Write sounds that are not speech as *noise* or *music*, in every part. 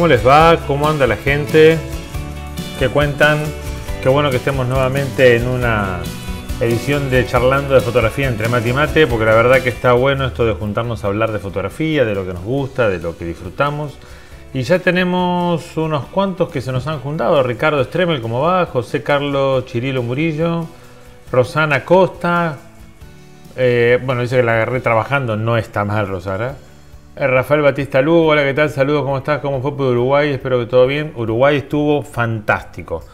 ¿Cómo les va? ¿Cómo anda la gente? ¿Qué cuentan? Qué bueno que estemos nuevamente en una edición de Charlando de Fotografía entre Mate y Mate, porque la verdad que está bueno esto de juntarnos a hablar de fotografía, de lo que nos gusta, de lo que disfrutamos. Y ya tenemos unos cuantos que se nos han juntado. Ricardo Estremel, ¿cómo va? José Carlos Chirilo Murillo, Rosana Costa. Eh, bueno, dice que la agarré trabajando, no está mal rosara eh, Rafael Batista Lugo, hola, ¿qué tal? Saludos, ¿cómo estás? ¿Cómo fue por Uruguay? Espero que todo bien. Uruguay estuvo fantástico.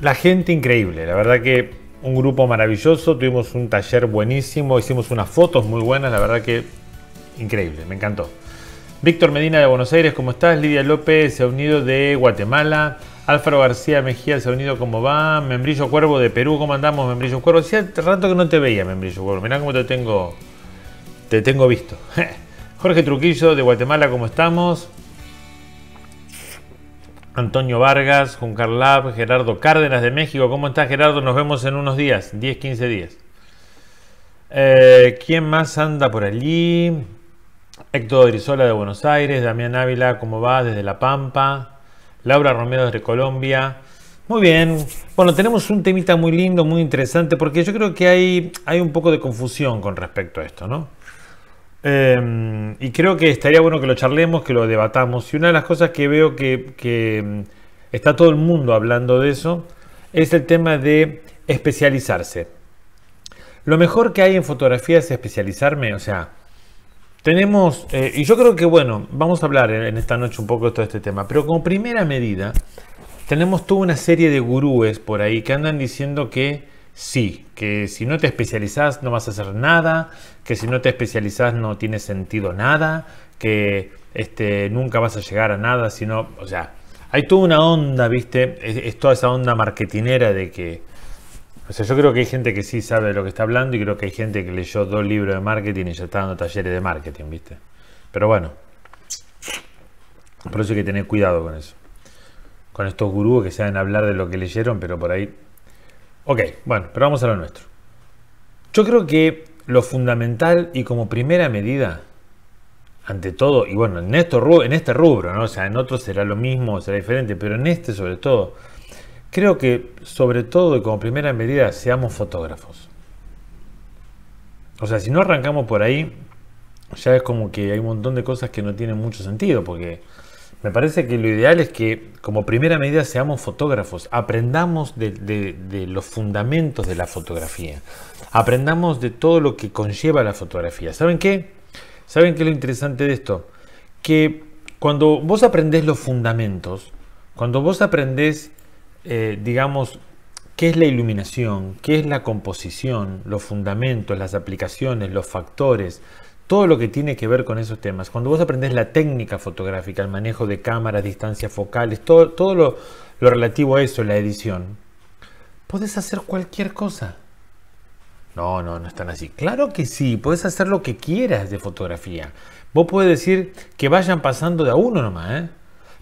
La gente increíble, la verdad que un grupo maravilloso, tuvimos un taller buenísimo, hicimos unas fotos muy buenas, la verdad que increíble, me encantó. Víctor Medina de Buenos Aires, ¿cómo estás? Lidia López se ha unido de Guatemala. Álvaro García Mejía se ha unido, ¿cómo va? Membrillo Cuervo de Perú, ¿cómo andamos, Membrillo Cuervo? Hace rato que no te veía, Membrillo Cuervo. Mirá cómo te tengo, te tengo visto. *laughs* Jorge Truquillo de Guatemala, ¿cómo estamos? Antonio Vargas, Juncar Lab, Gerardo Cárdenas de México, ¿cómo estás Gerardo? Nos vemos en unos días, 10, 15 días. Eh, ¿Quién más anda por allí? Héctor Drizola de Buenos Aires, Damián Ávila, ¿cómo va? Desde La Pampa, Laura Romero desde Colombia. Muy bien, bueno, tenemos un temita muy lindo, muy interesante, porque yo creo que hay, hay un poco de confusión con respecto a esto, ¿no? Em, y creo que estaría bueno que lo charlemos, que lo debatamos. Y una de las cosas que veo que, em, está todo el mundo hablando de eso es el tema de especializarse. Lo mejor que hay en fotografía es especializarme, o sea, tenemos, eh, y yo creo que bueno, vamos a hablar en esta noche un poco de todo este tema, pero como primera medida, tenemos toda una serie de gurúes por ahí que andan diciendo que sí, que si no te especializas no vas a hacer nada, que si no te especializas no tiene sentido nada, que este, nunca vas a llegar a nada, sino, o sea, hay toda una onda, viste, es, toda esa onda marketinera de que, o sea, yo creo que hay gente que sí sabe de lo que está hablando y creo que hay gente que leyó dos libros de marketing y ya está dando talleres de marketing, viste. Pero bueno, por eso hay que tener cuidado con eso. Con estos gurús que saben hablar de lo que leyeron, pero por ahí Ok, bueno, pero vamos a lo nuestro. Yo creo que lo fundamental y como primera medida, ante todo, y bueno, en, esto, en este rubro, ¿no? o sea, en otros será lo mismo, será diferente, pero en este sobre todo, creo que sobre todo y como primera medida seamos fotógrafos. O sea, si no arrancamos por ahí, ya es como que hay un montón de cosas que no tienen mucho sentido, porque me parece que lo ideal es que como primera medida seamos fotógrafos, aprendamos de, los fundamentos de la fotografía, aprendamos de todo lo que conlleva la fotografía. ¿Saben qué? ¿Saben qué es lo interesante de esto? Que cuando vos aprendés los fundamentos, cuando vos aprendés, eh, digamos, qué es la iluminación, qué es la composición, los fundamentos, las aplicaciones, los factores, todo lo que tiene que ver con esos temas. Cuando vos aprendés la técnica fotográfica, el manejo de cámaras, distancias focales, todo, todo lo, relativo a eso, la edición, podés hacer cualquier cosa. No, no, no están así. Claro que sí, puedes hacer lo que quieras de fotografía. Vos puedes decir que vayan pasando de a uno nomás, ¿eh?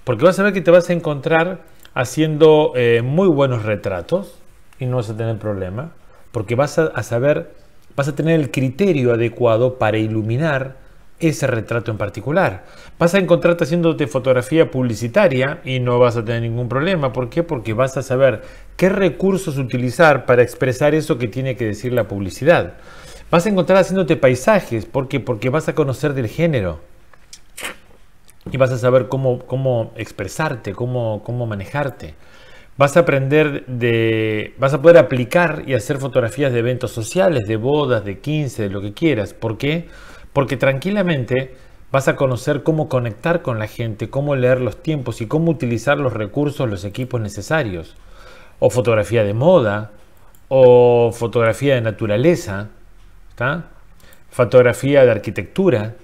porque vas a ver que te vas a encontrar haciendo eh, muy buenos retratos y no vas a tener problema, porque vas a saber vas a tener el criterio adecuado para iluminar ese retrato en particular. Vas a encontrarte haciéndote fotografía publicitaria y no vas a tener ningún problema. ¿Por qué? Porque vas a saber qué recursos utilizar para expresar eso que tiene que decir la publicidad. Vas a encontrar haciéndote paisajes. ¿Por qué? Porque vas a conocer del género. Y vas a saber cómo, cómo expresarte, cómo, cómo manejarte. Vas a aprender de. vas a poder aplicar y hacer fotografías de eventos sociales, de bodas, de 15, de lo que quieras. ¿Por qué? Porque tranquilamente vas a conocer cómo conectar con la gente, cómo leer los tiempos y cómo utilizar los recursos, los equipos necesarios. O fotografía de moda, o fotografía de naturaleza, ¿está? fotografía de arquitectura.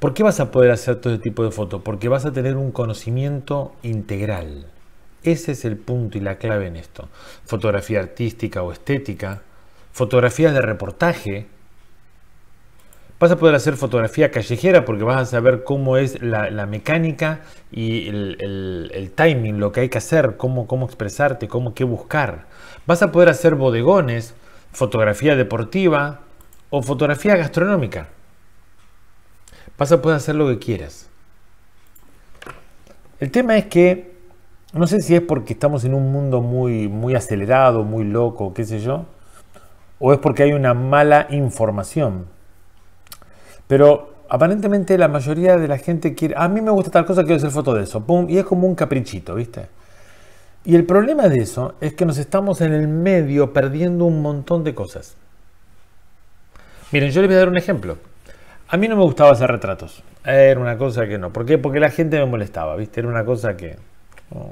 ¿Por qué vas a poder hacer todo este tipo de fotos? Porque vas a tener un conocimiento integral. Ese es el punto y la clave en esto. Fotografía artística o estética, fotografías de reportaje. Vas a poder hacer fotografía callejera porque vas a saber cómo es la, mecánica y el, timing, lo que hay que hacer, cómo, cómo expresarte, cómo qué buscar. Vas a poder hacer bodegones, fotografía deportiva o fotografía gastronómica. Vas a poder hacer lo que quieras. El tema es que no sé si es porque estamos en un mundo muy, muy acelerado, muy loco, qué sé yo, o es porque hay una mala información. Pero aparentemente la mayoría de la gente quiere, a mí me gusta tal cosa, quiero hacer foto de eso, y es como un caprichito, ¿viste? Y el problema de eso es que nos estamos en el medio perdiendo un montón de cosas. Miren, yo les voy a dar un ejemplo. A mí no me gustaba hacer retratos. Era una cosa que no. ¿Por qué? Porque la gente me molestaba, ¿viste? Era una cosa que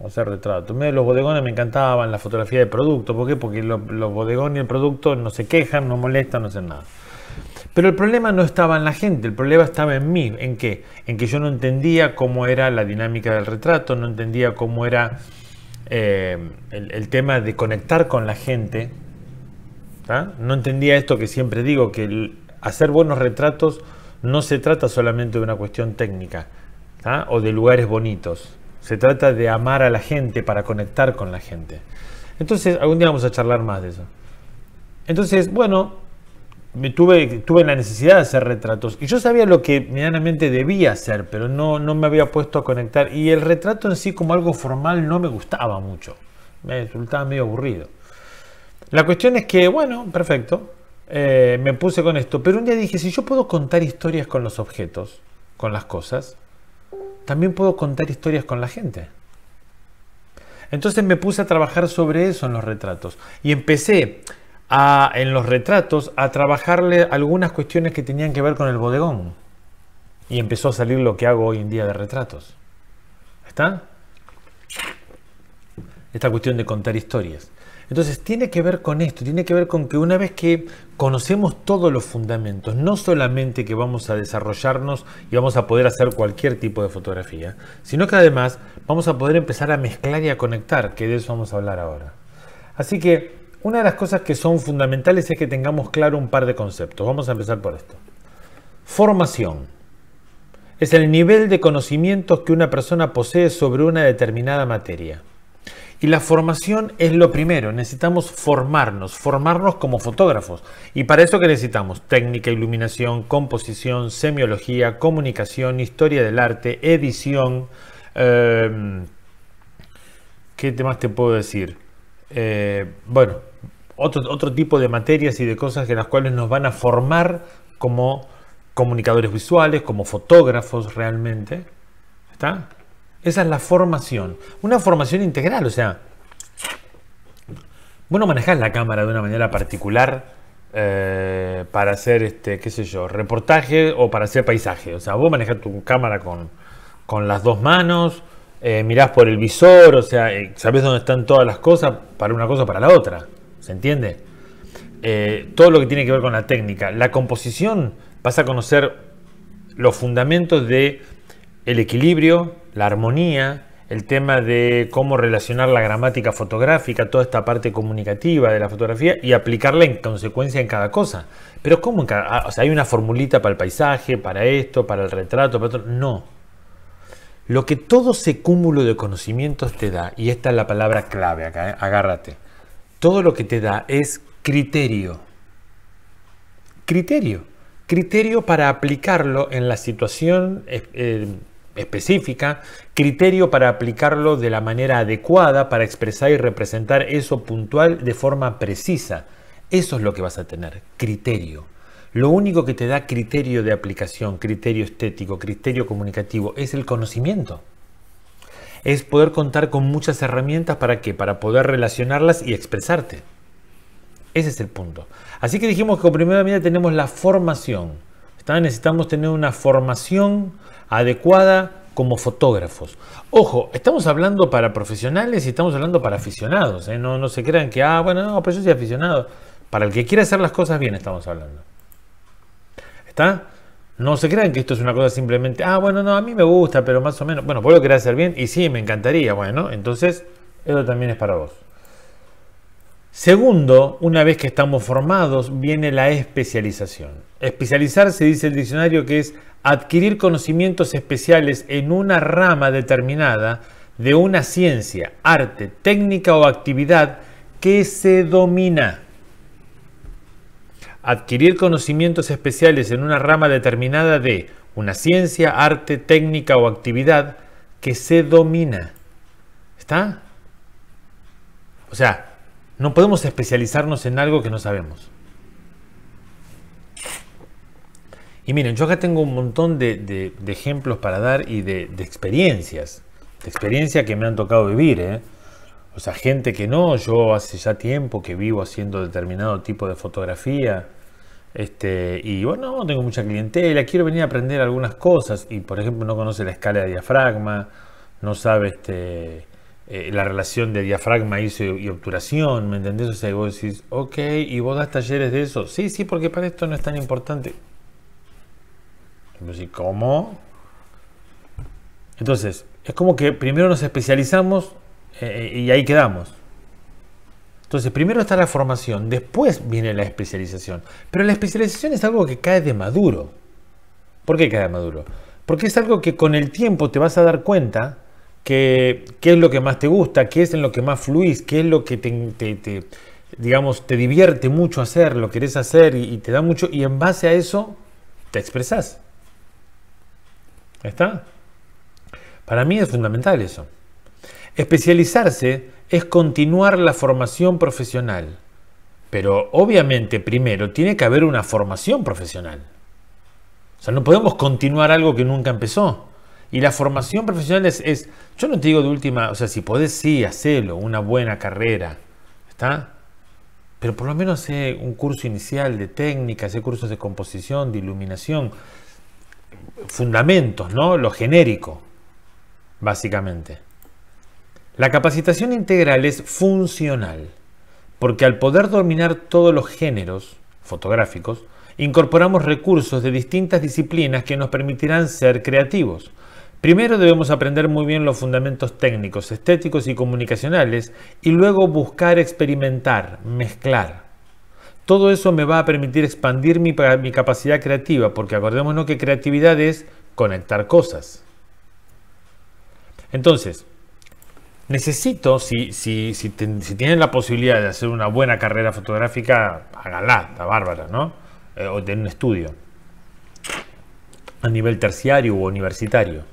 hacer retratos. los bodegones me encantaban, la fotografía de producto. ¿Por qué? Porque los bodegones y el producto no se quejan, no molestan, no hacen nada. Pero el problema no estaba en la gente, el problema estaba en mí. ¿En qué? En que yo no entendía cómo era la dinámica del retrato, no entendía cómo era eh, el, tema de conectar con la gente. ¿ah? No entendía esto que siempre digo, que hacer buenos retratos no se trata solamente de una cuestión técnica ¿ah? o de lugares bonitos. Se trata de amar a la gente para conectar con la gente. Entonces, algún día vamos a charlar más de eso. Entonces, bueno, me tuve, tuve la necesidad de hacer retratos. Y yo sabía lo que medianamente debía hacer, pero no, no me había puesto a conectar. Y el retrato en sí, como algo formal, no me gustaba mucho. Me resultaba medio aburrido. La cuestión es que, bueno, perfecto, eh, me puse con esto. Pero un día dije, si yo puedo contar historias con los objetos, con las cosas, también puedo contar historias con la gente. Entonces me puse a trabajar sobre eso en los retratos y empecé en los retratos a trabajarle algunas cuestiones que tenían que ver con el bodegón. Y empezó a salir lo que hago hoy en día de retratos. ¿Está? Esta cuestión de contar historias. Entonces tiene que ver con esto, tiene que ver con que una vez que conocemos todos los fundamentos, no solamente que vamos a desarrollarnos y vamos a poder hacer cualquier tipo de fotografía, sino que además vamos a poder empezar a mezclar y a conectar, que de eso vamos a hablar ahora. Así que una de las cosas que son fundamentales es que tengamos claro un par de conceptos. Vamos a empezar por esto. Formación. Es el nivel de conocimientos que una persona posee sobre una determinada materia. Y la formación es lo primero, necesitamos formarnos, formarnos como fotógrafos. Y para eso qué necesitamos técnica, iluminación, composición, semiología, comunicación, historia del arte, edición. Em, ¿Qué más te puedo decir? Eh, bueno, otro, otro tipo de materias y de cosas en las cuales nos van a formar como comunicadores visuales, como fotógrafos realmente. ¿Está? Esa es la formación. Una formación integral, o sea, vos no manejás la cámara de una manera particular eh, para hacer, este, qué sé yo, reportaje o para hacer paisaje. O sea, vos manejás tu cámara con, las dos manos, eh, mirás por el visor, o sea, sabes eh, sabés dónde están todas las cosas para una cosa para la otra. ¿Se entiende? todo lo que tiene que ver con la técnica. La composición vas a conocer los fundamentos de el equilibrio, la armonía, el tema de cómo relacionar la gramática fotográfica, toda esta parte comunicativa de la fotografía y aplicarla en consecuencia en cada cosa. Pero ¿cómo ah, O sea, hay una formulita para el paisaje, para esto, para el retrato, para otro. No. Lo que todo ese cúmulo de conocimientos te da, y esta es la palabra clave acá, ¿eh? agárrate, todo lo que te da es criterio. Criterio. Criterio para aplicarlo en la situación... Eh, eh, específica, criterio para aplicarlo de la manera adecuada, para expresar y representar eso puntual de forma precisa. Eso es lo que vas a tener, criterio. Lo único que te da criterio de aplicación, criterio estético, criterio comunicativo, es el conocimiento. Es poder contar con muchas herramientas para qué? Para poder relacionarlas y expresarte. Ese es el punto. Así que dijimos que con primera medida tenemos la formación. ¿está? Necesitamos tener una formación adecuada como fotógrafos. Ojo, estamos hablando para profesionales y estamos hablando para aficionados. ¿eh? No, no se crean que, ah, bueno, no, pero yo soy aficionado. Para el que quiere hacer las cosas bien estamos hablando. ¿Está? No se crean que esto es una cosa simplemente, ah, bueno, no, a mí me gusta, pero más o menos. Bueno, puedo lo hacer bien y sí, me encantaría. Bueno, entonces, eso también es para vos. Segundo, una vez que estamos formados, viene la especialización. Especializarse dice el diccionario que es adquirir conocimientos especiales en una rama determinada de una ciencia, arte, técnica o actividad que se domina. Adquirir conocimientos especiales en una rama determinada de una ciencia, arte, técnica o actividad que se domina. ¿Está? O sea, no podemos especializarnos en algo que no sabemos. Y miren, yo acá tengo un montón de, ejemplos para dar y de, experiencias, de experiencias que me han tocado vivir. ¿eh? O sea, gente que no, yo hace ya tiempo que vivo haciendo determinado tipo de fotografía. Este, y bueno, tengo mucha clientela, quiero venir a aprender algunas cosas y por ejemplo no conoce la escala de diafragma, no sabe este, eh, la relación de diafragma ISO y obturación, ¿me entendés? O sea, vos decís, ok, ¿y vos das talleres de eso? Sí, sí, porque para esto no es tan importante. ¿cómo? Entonces, es como que primero nos especializamos eh, eh, y ahí quedamos. Entonces, primero está la formación, después viene la especialización. Pero la especialización es algo que cae de maduro. ¿Por qué cae de maduro? Porque es algo que con el tiempo te vas a dar cuenta que qué es lo que más te gusta, qué es en lo que más fluís, qué es lo que te, digamos, te divierte mucho hacer, lo querés hacer y, y te da mucho, y en base a eso te expresás. ¿Está? Para mí es fundamental eso. Especializarse es continuar la formación profesional. Pero obviamente primero tiene que haber una formación profesional. O sea, no podemos continuar algo que nunca empezó. Y la formación profesional es, yo no te digo de última, o sea, si podés sí, hacerlo una buena carrera. ¿Está? Pero por lo menos sé un curso inicial de técnicas, sé cursos de composición, de iluminación, fundamentos, ¿no? Lo genérico, básicamente. La capacitación integral es funcional, porque al poder dominar todos los géneros fotográficos, incorporamos recursos de distintas disciplinas que nos permitirán ser creativos. Primero debemos aprender muy bien los fundamentos técnicos, estéticos y comunicacionales y luego buscar experimentar, mezclar. Todo eso me va a permitir expandir mi, mi capacidad creativa, porque acordémonos que creatividad es conectar cosas. Entonces, necesito, si, si, tienen la posibilidad de hacer una buena carrera fotográfica, hágala, está bárbara, ¿no? Eh, o de un estudio a nivel terciario o universitario.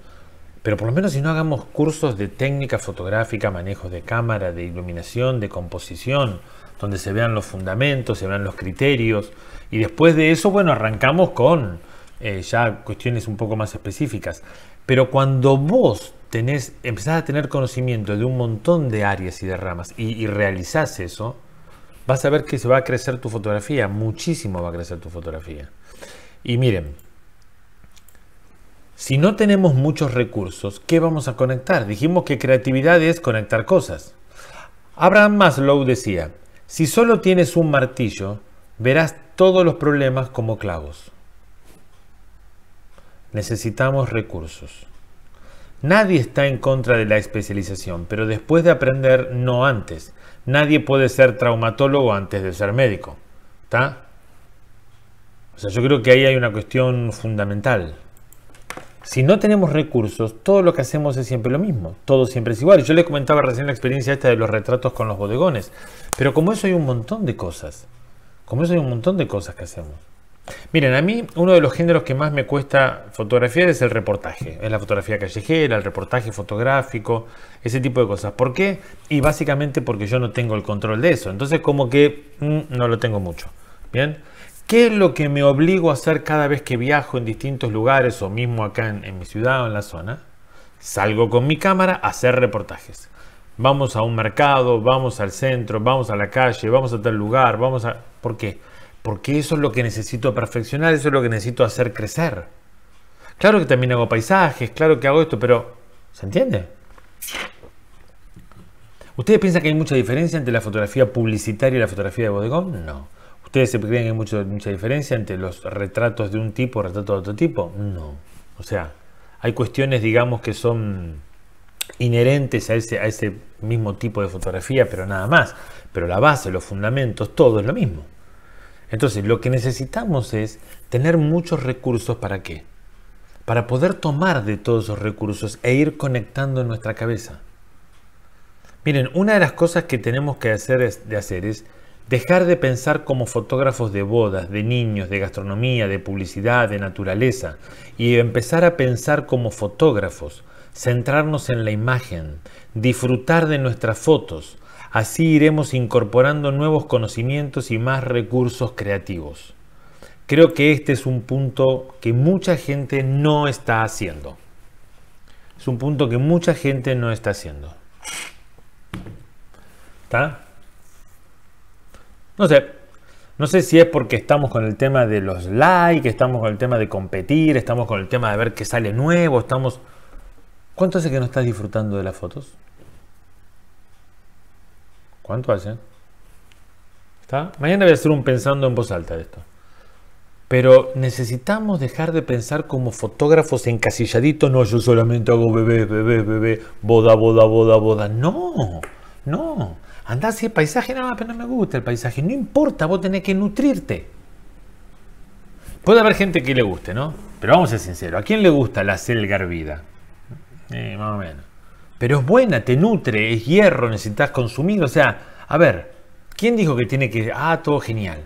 Pero por lo menos si no hagamos cursos de técnica fotográfica, manejo de cámara, de iluminación, de composición, donde se vean los fundamentos, se vean los criterios. Y después de eso, bueno, arrancamos con eh, ya cuestiones un poco más específicas. Pero cuando vos tenés, empezás a tener conocimiento de un montón de áreas y de ramas y, y realizás eso, vas a ver que se va a crecer tu fotografía, muchísimo va a crecer tu fotografía. Y miren, si no tenemos muchos recursos, ¿qué vamos a conectar? Dijimos que creatividad es conectar cosas. Abraham Maslow decía, si solo tienes un martillo, verás todos los problemas como clavos. Necesitamos recursos. Nadie está en contra de la especialización, pero después de aprender, no antes. Nadie puede ser traumatólogo antes de ser médico. O sea, yo creo que ahí hay una cuestión fundamental. Si no tenemos recursos, todo lo que hacemos es siempre lo mismo, todo siempre es igual. Yo les comentaba recién la experiencia esta de los retratos con los bodegones, pero como eso hay un montón de cosas, como eso hay un montón de cosas que hacemos. Miren, a mí uno de los géneros que más me cuesta fotografiar es el reportaje. Es la fotografía callejera, el reportaje fotográfico, ese tipo de cosas. ¿Por qué? Y básicamente porque yo no tengo el control de eso. Entonces como que mm, no lo tengo mucho. Bien. ¿Qué es lo que me obligo a hacer cada vez que viajo en distintos lugares o mismo acá en, mi ciudad o en la zona? Salgo con mi cámara a hacer reportajes. Vamos a un mercado, vamos al centro, vamos a la calle, vamos a tal lugar, vamos a... ¿Por qué? Porque eso es lo que necesito perfeccionar, eso es lo que necesito hacer crecer. Claro que también hago paisajes, claro que hago esto, pero ¿se entiende? ¿Ustedes piensan que hay mucha diferencia entre la fotografía publicitaria y la fotografía de bodegón? No. ¿Ustedes se creen que hay mucha diferencia entre los retratos de un tipo y retratos de otro tipo? No. O sea, hay cuestiones, digamos, que son inherentes a ese, a ese mismo tipo de fotografía, pero nada más. Pero la base, los fundamentos, todo es lo mismo. Entonces, lo que necesitamos es tener muchos recursos para qué? Para poder tomar de todos esos recursos e ir conectando en nuestra cabeza. Miren, una de las cosas que tenemos que hacer de hacer es Dejar de pensar como fotógrafos de bodas, de niños, de gastronomía, de publicidad, de naturaleza, y empezar a pensar como fotógrafos, centrarnos en la imagen, disfrutar de nuestras fotos. Así iremos incorporando nuevos conocimientos y más recursos creativos. Creo que este es un punto que mucha gente no está haciendo. Es un punto que mucha gente no está haciendo. ¿Está? No sé. No sé si es porque estamos con el tema de los likes, estamos con el tema de competir, estamos con el tema de ver qué sale nuevo, estamos... ¿Cuánto hace que no estás disfrutando de las fotos? ¿Cuánto hace? ¿Está? Mañana voy a hacer un pensando en voz alta de esto. Pero necesitamos dejar de pensar como fotógrafos encasilladitos. No, yo solamente hago bebé, bebé, bebé, boda, boda, boda, boda. No, no. Andás y el paisaje, no, pero no me gusta el paisaje. No importa, vos tenés que nutrirte. Puede haber gente que le guste, ¿no? Pero vamos a ser sinceros, ¿a quién le gusta la selga hervida? más o menos. Pero es buena, te nutre, es hierro, necesitas consumir. O sea, a ver, ¿quién dijo que tiene que... Ah, todo genial.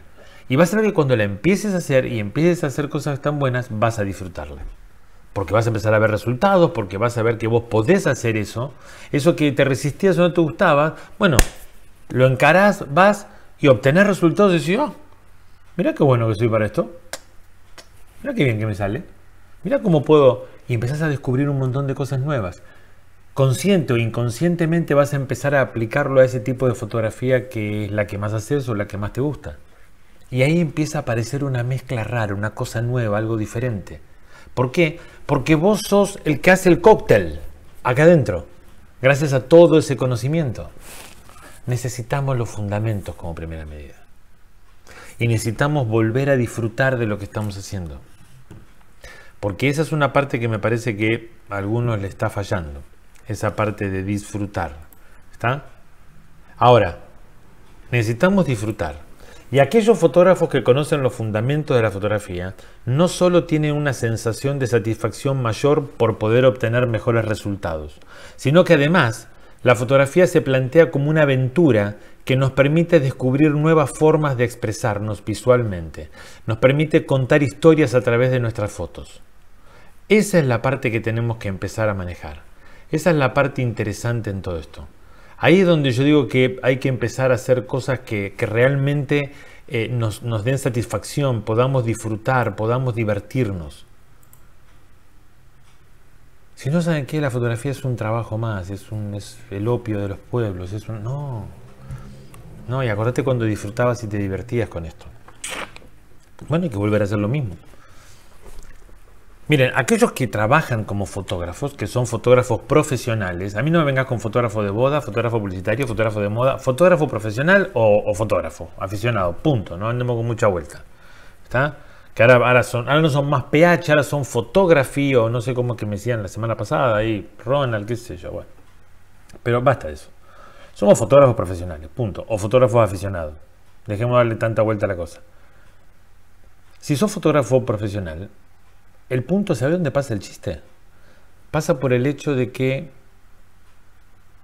Y vas a ver que cuando la empieces a hacer y empieces a hacer cosas tan buenas, vas a disfrutarla. Porque vas a empezar a ver resultados, porque vas a ver que vos podés hacer eso. Eso que te resistías o no te gustaba, bueno, lo encarás, vas y obtenés resultados y decís, oh, qué bueno que soy para esto. mira qué bien que me sale. mira cómo puedo. Y empezás a descubrir un montón de cosas nuevas. Consciente o inconscientemente vas a empezar a aplicarlo a ese tipo de fotografía que es la que más haces o la que más te gusta. Y ahí empieza a aparecer una mezcla rara, una cosa nueva, algo diferente. ¿Por qué? Porque vos sos el que hace el cóctel acá adentro, gracias a todo ese conocimiento necesitamos los fundamentos como primera medida. Y necesitamos volver a disfrutar de lo que estamos haciendo. Porque esa es una parte que me parece que a algunos le está fallando. Esa parte de disfrutar. ¿Está? Ahora, necesitamos disfrutar. Y aquellos fotógrafos que conocen los fundamentos de la fotografía no solo tienen una sensación de satisfacción mayor por poder obtener mejores resultados, sino que además la fotografía se plantea como una aventura que nos permite descubrir nuevas formas de expresarnos visualmente, nos permite contar historias a través de nuestras fotos. Esa es la parte que tenemos que empezar a manejar. Esa es la parte interesante en todo esto. Ahí es donde yo digo que hay que empezar a hacer cosas que, realmente eh, nos den satisfacción, podamos disfrutar, podamos divertirnos. Si no saben que la fotografía es un trabajo más, es, un, es el opio de los pueblos, es un... No. No, y acordate cuando disfrutabas y te divertías con esto. Bueno, hay que volver a hacer lo mismo. Miren, aquellos que trabajan como fotógrafos, que son fotógrafos profesionales, a mí no me vengas con fotógrafo de boda, fotógrafo publicitario, fotógrafo de moda, fotógrafo profesional o, o fotógrafo, aficionado, punto, no andemos con mucha vuelta. ¿Está? que ahora, son, no son más PH, ahora son fotografía, o no sé cómo que me decían la semana pasada, ahí Ronald, qué sé yo, bueno. Pero basta de eso. Somos fotógrafos profesionales, punto. O fotógrafos aficionados. Dejemos darle tanta vuelta a la cosa. Si sos fotógrafo profesional, el punto, ¿sabe dónde pasa el chiste? Pasa por el hecho de que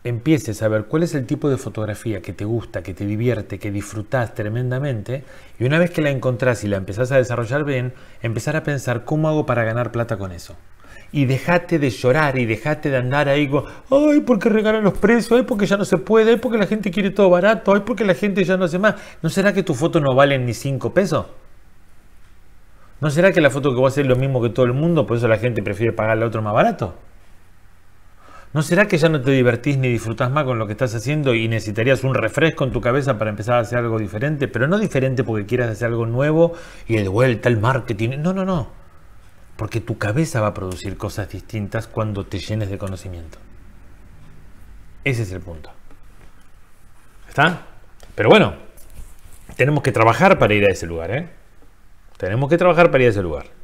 empieces a ver cuál es el tipo de fotografía que te gusta, que te divierte, que disfrutás tremendamente, y una vez que la encontrás y la empezás a desarrollar bien, empezar a pensar cómo hago para ganar plata con eso. Y dejate de llorar y dejate de andar ahí con, ay, porque regalan los precios, ay, porque ya no se puede, ay, porque la gente quiere todo barato, ay, porque la gente ya no hace más. ¿No será que tu foto no valen ni 5 pesos? ¿No será que la foto que a hacer es lo mismo que todo el mundo, por eso la gente prefiere pagarle otro más barato? ¿No será que ya no te divertís ni disfrutás más con lo que estás haciendo y necesitarías un refresco en tu cabeza para empezar a hacer algo diferente? Pero no diferente porque quieras hacer algo nuevo y de vuelta al marketing. No, no, no. Porque tu cabeza va a producir cosas distintas cuando te llenes de conocimiento. Ese es el punto. ¿Está? Pero bueno, tenemos que trabajar para ir a ese lugar, ¿eh? Tenemos que trabajar para ir a ese lugar.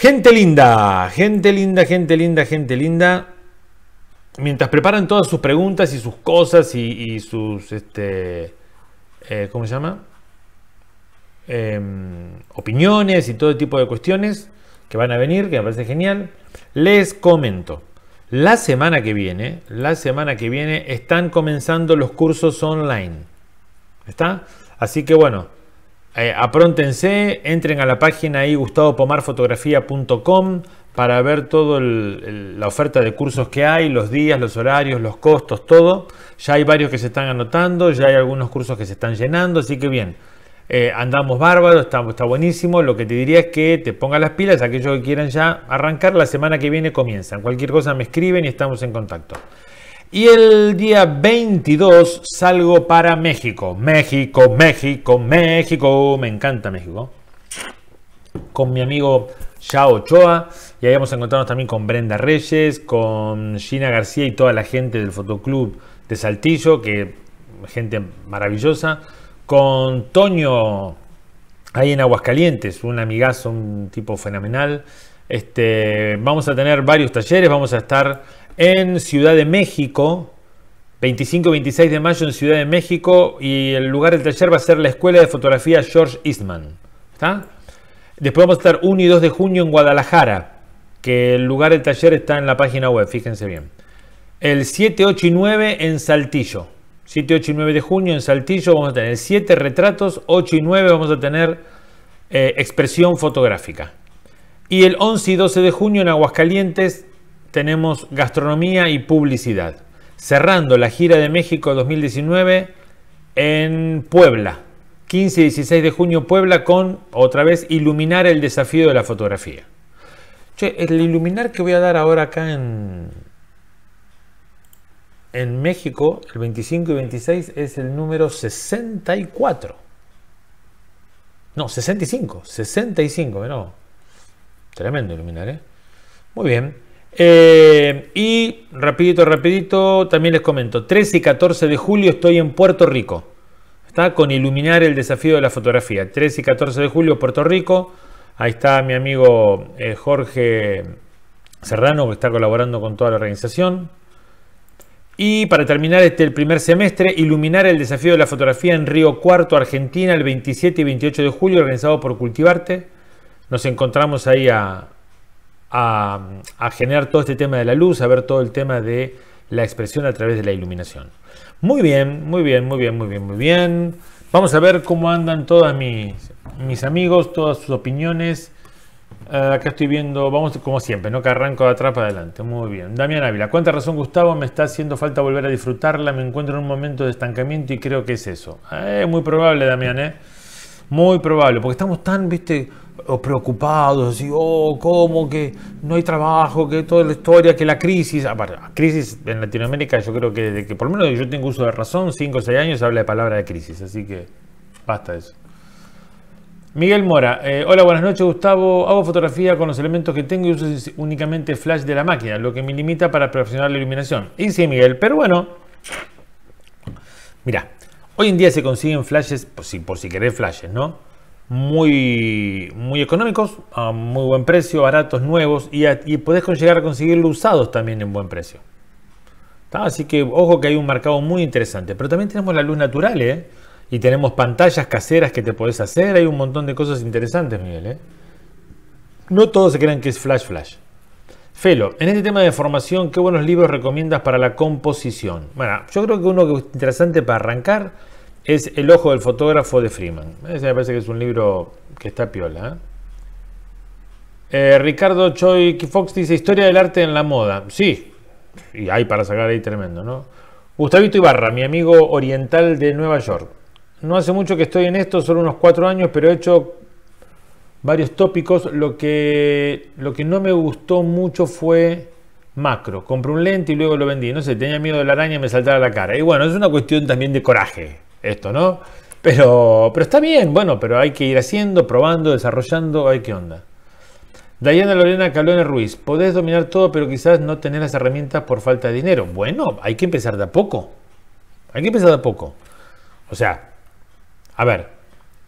Gente linda, gente linda, gente linda, gente linda. Mientras preparan todas sus preguntas y sus cosas y, sus, este, eh, ¿cómo se llama? Em, opiniones y todo tipo de cuestiones que van a venir, que me parece genial, les comento. La semana que viene, la semana que viene están comenzando los cursos online. ¿Está? Así que bueno, eh, apróntense, entren a la página ahí gustavopomarfotografía.com para ver toda la oferta de cursos que hay, los días, los horarios, los costos, todo. Ya hay varios que se están anotando, ya hay algunos cursos que se están llenando, así que bien. Eh, andamos bárbaros, está, está, buenísimo. Lo que te diría es que te pongas las pilas, aquellos que quieran ya arrancar, la semana que viene comienzan. Cualquier cosa me escriben y estamos en contacto. Y el día 22 salgo para México. México, México, México. Me encanta México. Con mi amigo Yao Ochoa. Y ahí vamos a encontrarnos también con Brenda Reyes, con Gina García y toda la gente del Fotoclub de Saltillo, que gente maravillosa. Con Toño, ahí en Aguascalientes, un amigazo, un tipo fenomenal. Este, vamos a tener varios talleres, vamos a estar en Ciudad de México, 25 26 de mayo en Ciudad de México, y el lugar del taller va a ser la Escuela de Fotografía George Eastman. ¿Está? Después vamos a estar 1 y 2 de junio en Guadalajara, que el lugar del taller está en la página web, fíjense bien. El 7, 8 y 9 en Saltillo. 7, 8 y 9 de junio en Saltillo vamos a tener 7 retratos, 8 y 9 vamos a tener eh, expresión fotográfica. Y el 11 y 12 de junio en Aguascalientes tenemos gastronomía y publicidad. Cerrando la gira de México 2019 en Puebla. 15 y 16 de junio Puebla con otra vez iluminar el desafío de la fotografía. el iluminar que voy a dar ahora acá en, en México, el 25 y 26, es el número 64. No, 65, 65, no. Tremendo iluminar, ¿eh? Muy bien. Eh, y rapidito, rapidito, también les comento, 13 y 14 de julio estoy en Puerto Rico, está con Iluminar el desafío de la fotografía. 13 y 14 de julio, Puerto Rico, ahí está mi amigo eh, Jorge Serrano que está colaborando con toda la organización. Y para terminar este el primer semestre, Iluminar el desafío de la fotografía en Río Cuarto, Argentina, el 27 y 28 de julio, organizado por Cultivarte. Nos encontramos ahí a, a, generar todo este tema de la luz, a ver todo el tema de la expresión a través de la iluminación. Muy bien, muy bien, muy bien, muy bien, muy bien. Vamos a ver cómo andan todos mis, mis amigos, todas sus opiniones. Eh, acá estoy viendo, vamos como siempre, ¿no? Que arranco de atrás para adelante. Muy bien. Damián Ávila, ¿cuánta razón Gustavo? Me está haciendo falta volver a disfrutarla. Me encuentro en un momento de estancamiento y creo que es eso. Es eh, muy probable, Damián, ¿eh? Muy probable, porque estamos tan, viste, preocupados, así, oh, ¿cómo que no hay trabajo, que toda la historia, que la crisis? Aparte, ah, crisis en Latinoamérica, yo creo que que por lo menos yo tengo uso de razón, 5 o 6 años habla de palabra de crisis, así que basta eso. Miguel Mora, eh, hola, buenas noches Gustavo. Hago fotografía con los elementos que tengo y uso únicamente flash de la máquina, lo que me limita para perfeccionar la iluminación. Y sí, Miguel, pero bueno, mira, hoy en día se consiguen flashes, por pues si, por si querés flashes, ¿no? muy, muy económicos, a muy buen precio, baratos, nuevos y, podés llegar a conseguirlo usados también en buen precio. Así que ojo que hay un mercado muy interesante. Pero también tenemos la luz natural ¿eh? y tenemos pantallas caseras que te podés hacer. Hay un montón de cosas interesantes, Miguel. ¿eh? No todos se crean que es flash flash. Felo, en este tema de formación, ¿qué buenos libros recomiendas para la composición? Bueno, yo creo que uno que es interesante para arrancar es El ojo del fotógrafo de Freeman. Ese me parece que es un libro que está piola. ¿eh? Eh, Ricardo Choi Fox dice Historia del arte en la moda. Sí, y hay para sacar ahí tremendo, ¿no? Gustavito Ibarra, mi amigo oriental de Nueva York. No hace mucho que estoy en esto, solo unos cuatro años, pero he hecho varios tópicos. Lo que, lo que no me gustó mucho fue macro. Compré un lente y luego lo vendí. No sé, tenía miedo de la araña y me saltara la cara. Y bueno, es una cuestión también de coraje esto, ¿no? Pero, pero está bien, bueno, pero hay que ir haciendo, probando, desarrollando, hay que onda. Dayana Lorena Calone Ruiz, podés dominar todo, pero quizás no tener las herramientas por falta de dinero. Bueno, hay que empezar de a poco. Hay que empezar de a poco. O sea, a ver,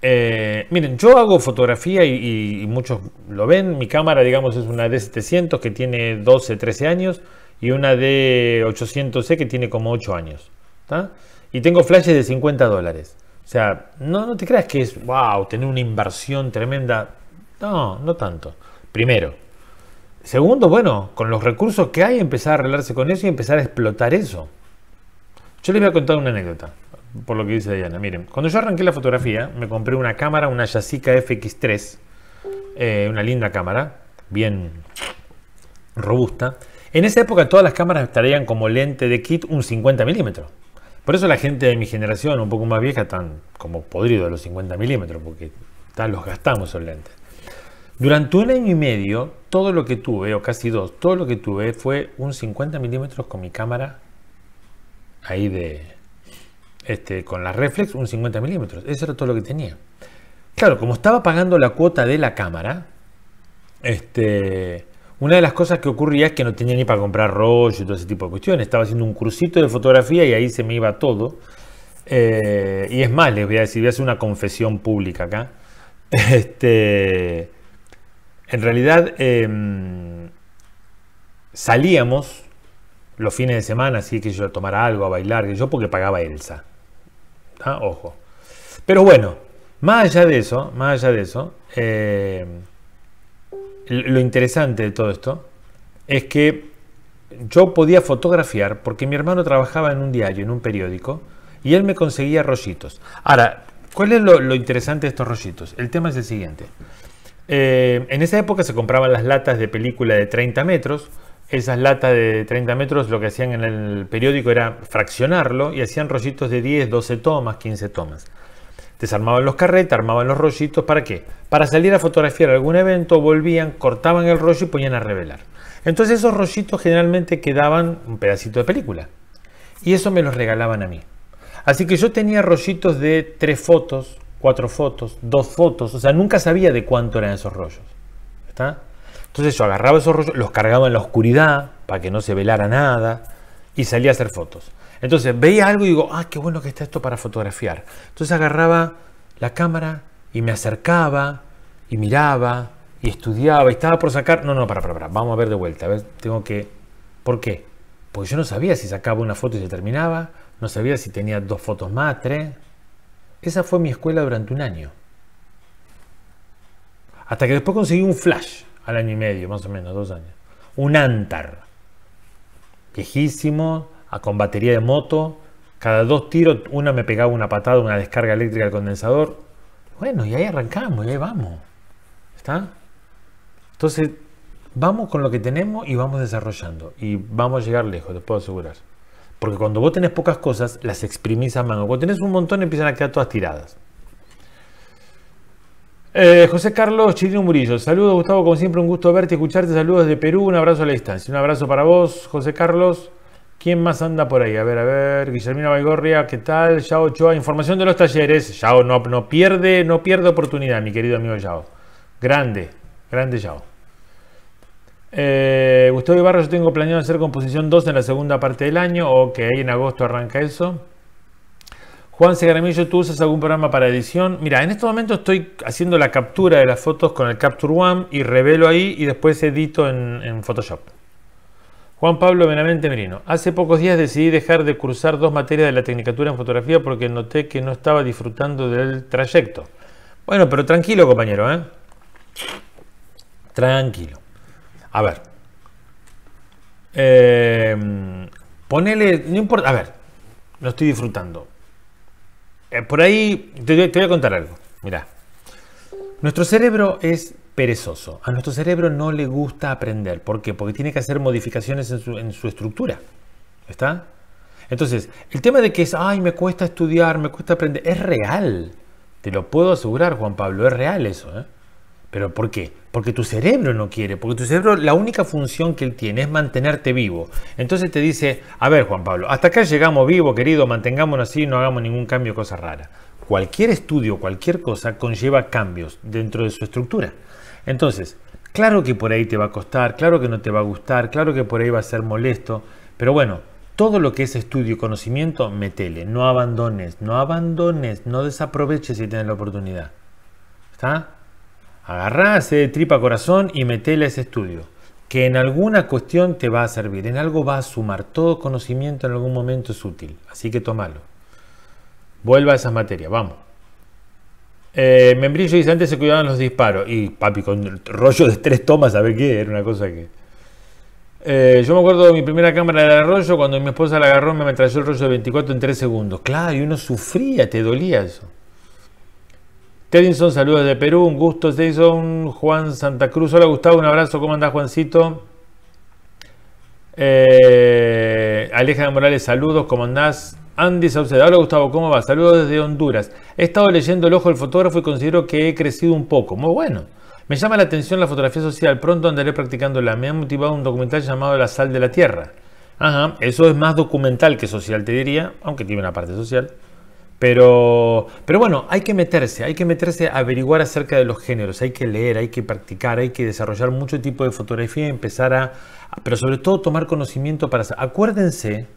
eh, miren, yo hago fotografía y, muchos lo ven. Mi cámara, digamos, es una D700 que tiene 12, 13 años y una D800C que tiene como 8 años. Y tengo flashes de 50 dólares. O sea, no, no te creas que es, wow, tener una inversión tremenda. No, no tanto. Primero. Segundo, bueno, con los recursos que hay, empezar a arreglarse con eso y empezar a explotar eso. Yo les voy a contar una anécdota, por lo que dice Diana. Miren, cuando yo arranqué la fotografía, me compré una cámara, una Yasica FX3, eh, una linda cámara, bien robusta. En esa época todas las cámaras estarían como lente de kit un 50 milímetros. Por eso la gente de mi generación, un poco más vieja, están como podridos de los 50 milímetros, porque los gastamos esos lentes. Durante un año y medio, todo lo que tuve, o casi dos, todo lo que tuve fue un 50 milímetros con mi cámara ahí de. Este, con la reflex, un 50 milímetros. Eso era todo lo que tenía. Claro, como estaba pagando la cuota de la cámara, este, una de las cosas que ocurría es que no tenía ni para comprar rollo y todo ese tipo de cuestiones. Estaba haciendo un cursito de fotografía y ahí se me iba todo. Eh, y es más, les voy a decir, voy a hacer una confesión pública acá. *laughs* Este, en realidad em, salíamos los fines de semana, así que yo a tomar algo, a bailar, que yo porque pagaba Elsa. ¿Ah? Ojo. Pero bueno, más allá de eso, más allá de eso, em, lo interesante de todo esto es que yo podía fotografiar porque mi hermano trabajaba en un diario, en un periódico, y él me conseguía rollitos. Ahora, ¿cuál es lo, interesante de estos rollitos? El tema es el siguiente. Eh, en esa época se compraban las latas de película de 30 metros. Esas latas de 30 metros lo que hacían en el periódico era fraccionarlo y hacían rollitos de 10, 12 tomas, 15 tomas desarmaban los carretes, armaban los rollitos, ¿para qué? Para salir a fotografiar algún evento, volvían, cortaban el rollo y ponían a revelar. Entonces esos rollitos generalmente quedaban un pedacito de película. Y eso me los regalaban a mí. Así que yo tenía rollitos de tres fotos, cuatro fotos, dos fotos, o sea, nunca sabía de cuánto eran esos rollos. ¿Está? Entonces yo agarraba esos rollos, los cargaba en la oscuridad para que no se velara nada y salía a hacer fotos. Entonces veía algo y digo, ah, qué bueno que está esto para fotografiar. Entonces agarraba la cámara y me acercaba y miraba y estudiaba y estaba por sacar. No, no, para, para, para, vamos a ver de vuelta. A ver, tengo que. ¿Por qué? Porque yo no sabía si sacaba una foto y se terminaba, no sabía si tenía dos fotos más, tres. Esa fue mi escuela durante un año. Hasta que después conseguí un flash al año y medio, más o menos, dos años. Un Antar. Viejísimo, a batería de moto. Cada dos tiros, una me pegaba una patada, una descarga eléctrica del condensador. Bueno, y ahí arrancamos, y ahí vamos. ¿Está? Entonces, vamos con lo que tenemos y vamos desarrollando. Y vamos a llegar lejos, te puedo asegurar. Porque cuando vos tenés pocas cosas, las exprimís a mano. Cuando tenés un montón, empiezan a quedar todas tiradas. Eh, José Carlos Chirino Murillo, saludos Gustavo, como siempre un gusto verte, escucharte, saludos de Perú, un abrazo a la distancia, un abrazo para vos, José Carlos. ¿Quién más anda por ahí? A ver, a ver, Guillermina Baigorria, ¿qué tal? Yao Chua, información de los talleres. Yao, no, pierde, no pierde oportunidad, mi querido amigo Yao. Grande, grande Yao. Eh, Gustavo Ibarra, yo tengo planeado hacer composición 2 en la segunda parte del año. Ok, en agosto arranca eso. Juan Garamillo, ¿tú usas algún programa para edición? Mira, en este momento estoy haciendo la captura de las fotos con el Capture One y revelo ahí y después edito en Photoshop. Juan Pablo Benavente Merino. Hace pocos días decidí dejar de cursar dos materias de la Tecnicatura en Fotografía porque noté que no estaba disfrutando del trayecto. Bueno, pero tranquilo, compañero, ¿eh? Tranquilo. A ver. Em, ponele. No importa. A ver. Lo estoy disfrutando. Eh, por ahí. Te, te voy a contar algo. Mirá. Nuestro cerebro es perezoso. A nuestro cerebro no le gusta aprender. ¿Por qué? Porque tiene que hacer modificaciones en su, estructura. ¿Está? Entonces, el tema de que es, ay, me cuesta estudiar, me cuesta aprender, es real. Te lo puedo asegurar, Juan Pablo, es real eso. ¿eh? ¿Pero por qué? Porque tu cerebro no quiere, porque tu cerebro la única función que él tiene es mantenerte vivo. Entonces te dice, a ver Juan Pablo, hasta acá llegamos vivo, querido, mantengámonos así, no hagamos ningún cambio, cosa rara. Cualquier estudio, cualquier cosa conlleva cambios dentro de su estructura. Entonces, claro que por ahí te va a costar, claro que no te va a gustar, claro que por ahí va a ser molesto, pero bueno, todo lo que es estudio y conocimiento, metele, no abandones, no abandones, no desaproveches si tienes la oportunidad. ¿Está? Agarrá, ese tripa corazón y metele ese estudio, que en alguna cuestión te va a servir, en algo va a sumar, todo conocimiento en algún momento es útil, así que tómalo. Vuelva a esas materias, vamos. Eh, Membrillo dice antes se cuidaban los disparos. Y papi, con rollo de tres tomas, a ver qué, era una cosa que. Eh, yo me acuerdo de mi primera cámara de rollo, cuando mi esposa la agarró me trayó el rollo de 24 en 3 segundos. Claro, y uno sufría, te dolía eso. Tedinson, saludos de Perú, un gusto, Tedinson, Juan Santa Cruz. Hola Gustavo, un abrazo, ¿cómo andás Juancito? Eh, Alejandra Morales, saludos, ¿cómo andás? Andy Sauceda, hola Gustavo, ¿cómo va? Saludos desde Honduras. He estado leyendo El Ojo del Fotógrafo y considero que he crecido un poco. Muy bueno. Me llama la atención la fotografía social, pronto andaré practicándola. Me ha motivado un documental llamado La Sal de la Tierra. Ajá, eso es más documental que social, te diría, aunque tiene una parte social. Pero, pero bueno, hay que meterse, hay que meterse a averiguar acerca de los géneros, hay que leer, hay que practicar, hay que desarrollar mucho tipo de fotografía, empezar a, pero sobre todo tomar conocimiento para... Acuérdense,